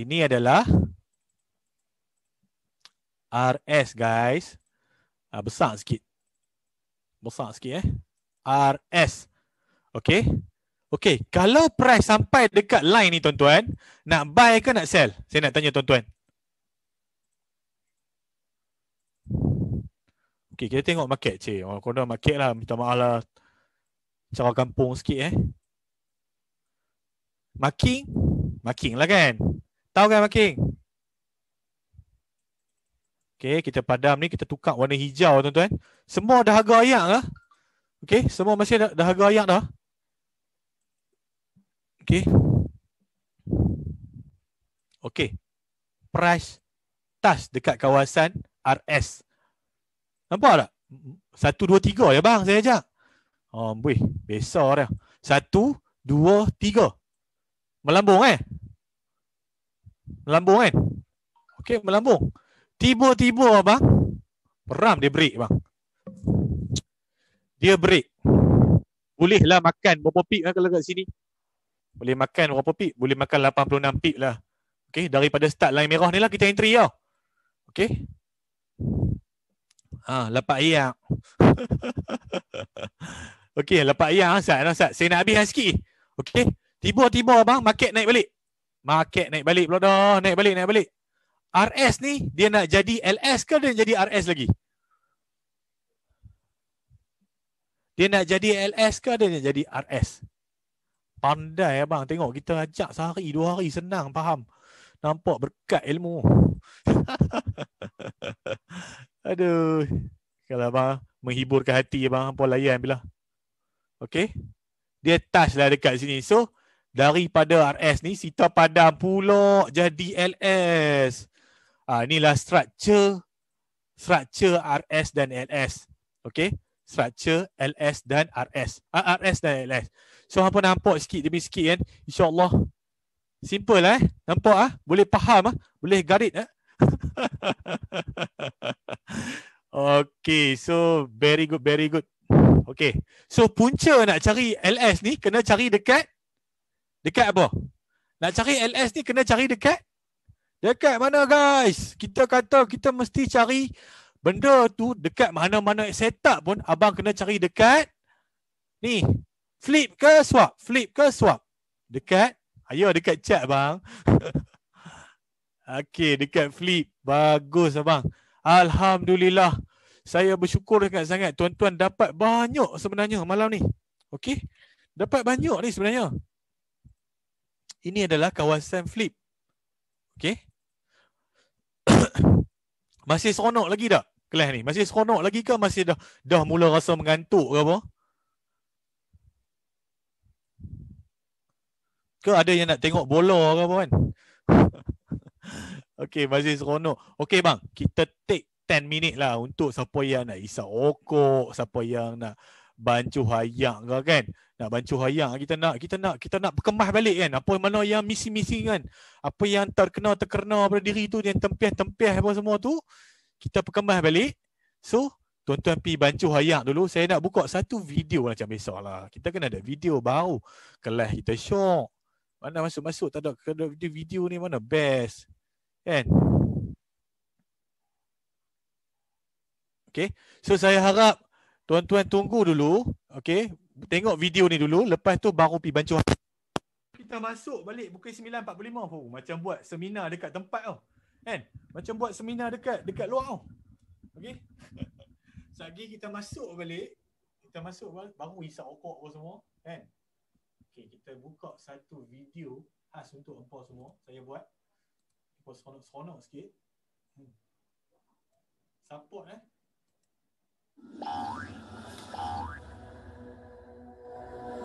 Ini adalah RS guys. Ha, besar sikit. Besar sikit eh. RS. Okay. Okay, kalau price sampai dekat line ni tuan-tuan, nak buy ke nak sell? Saya nak tanya tuan-tuan. Okay, kita tengok market cik. Kau dah market lah, minta maaf lah. Cara kampung sikit eh. Marking? Marking lah kan? Tahu kan marking? Okay, kita padam ni, kita tukar warna hijau tuan-tuan. Semua dah harga ayak lah. Okay, semua masih dah, dah harga ayak dah. Okay. Okay. Price touch dekat kawasan RS. Nampak tak? Satu, dua, tiga ya bang saya ajak. Oh, buih, Besar ya. Satu, dua, tiga. Melambung eh? Melambung kan? Eh? Okay, melambung. Tiba-tiba abang, peram dia break bang. Dia break. Bolehlah makan berapa pik kan kalau kat sini. Boleh makan berapa pip? Boleh makan 86 pip lah. Okay, daripada start line merah ni lah kita entry tau. Okay. Ha, lepak iang. okay, lepak iang Ustaz. Lah, Ustaz. Saya nak habis lah sikit. Okay. Tiba-tiba abang market naik balik. Market naik balik pula dah. Naik balik, naik balik. RS ni dia nak jadi LS ke dia nak jadi RS lagi? Dia nak jadi LS ke dia nak jadi RS? Pandai abang tengok kita ajak sehari dua hari senang faham. Nampak berkat ilmu. Aduh. Kalau abang menghiburkan hati abang apa layan bila. Okay, Dia touch lah dekat sini. So daripada RS ni Sita Padang pula jadi LS. Ah ha, inilah structure structure RS dan LS. Okay, Structure LS dan RS. Ah, RS dan LS. So hangpa nampak sikit demi sikit kan. InsyaAllah. Simple lah eh. Nampak ah, Boleh faham ah, Boleh garit eh. okay. So very good. Very good. Okay. So punca nak cari LS ni kena cari dekat. Dekat apa? Nak cari LS ni kena cari dekat. Dekat mana guys? Kita kata kita mesti cari benda tu dekat mana-mana setup pun abang kena cari dekat ni Flip ke swap? Flip ke swap? Dekat? Ayo dekat chat bang. Okey, dekat flip. Bagus abang. Alhamdulillah. Saya bersyukur dekat sangat tuan-tuan dapat banyak sebenarnya malam ni. Okey? Dapat banyak ni sebenarnya. Ini adalah kawasan flip. Okey? masih seronok lagi tak kelas ni? Masih seronok lagi ke masih dah dah mula rasa mengantuk ke apa? Ke ada yang nak tengok bola ke apa kan? Okey, masih seronok. Okay bang, kita take 10 minit lah untuk siapa yang nak isap okok, siapa yang nak bancu hayak ke kan? Nak bancu hayak kita nak kita nak kita nak berkemas balik kan. Apa mana yang misi-misi kan? Apa yang terkena terkena pada diri tu yang tempias-tempias apa semua tu? Kita berkemas balik. So, tuan-tuan pi bancu hayak dulu. Saya nak buka satu video macam biasalah. Kita kena ada video baru. Kelas kita syok mana masuk-masuk tak ada kena video, video ni mana best kan Okay. So saya harap tuan-tuan tunggu dulu. Okay. Tengok video ni dulu. Lepas tu baru pi bancuan. Kita masuk balik pukul 9.45 pun. Oh, macam buat seminar dekat tempat tau. Oh. Kan? Macam buat seminar dekat dekat luar tau. Oh. Okay. Sagi kita masuk balik. Kita masuk balik. Baru hisap rokok apa semua. Kan? Eh? Okay, kita buka satu video khas untuk empor semua. Saya buat. Empor seronok-seronok sikit. Hmm. Support eh. Support.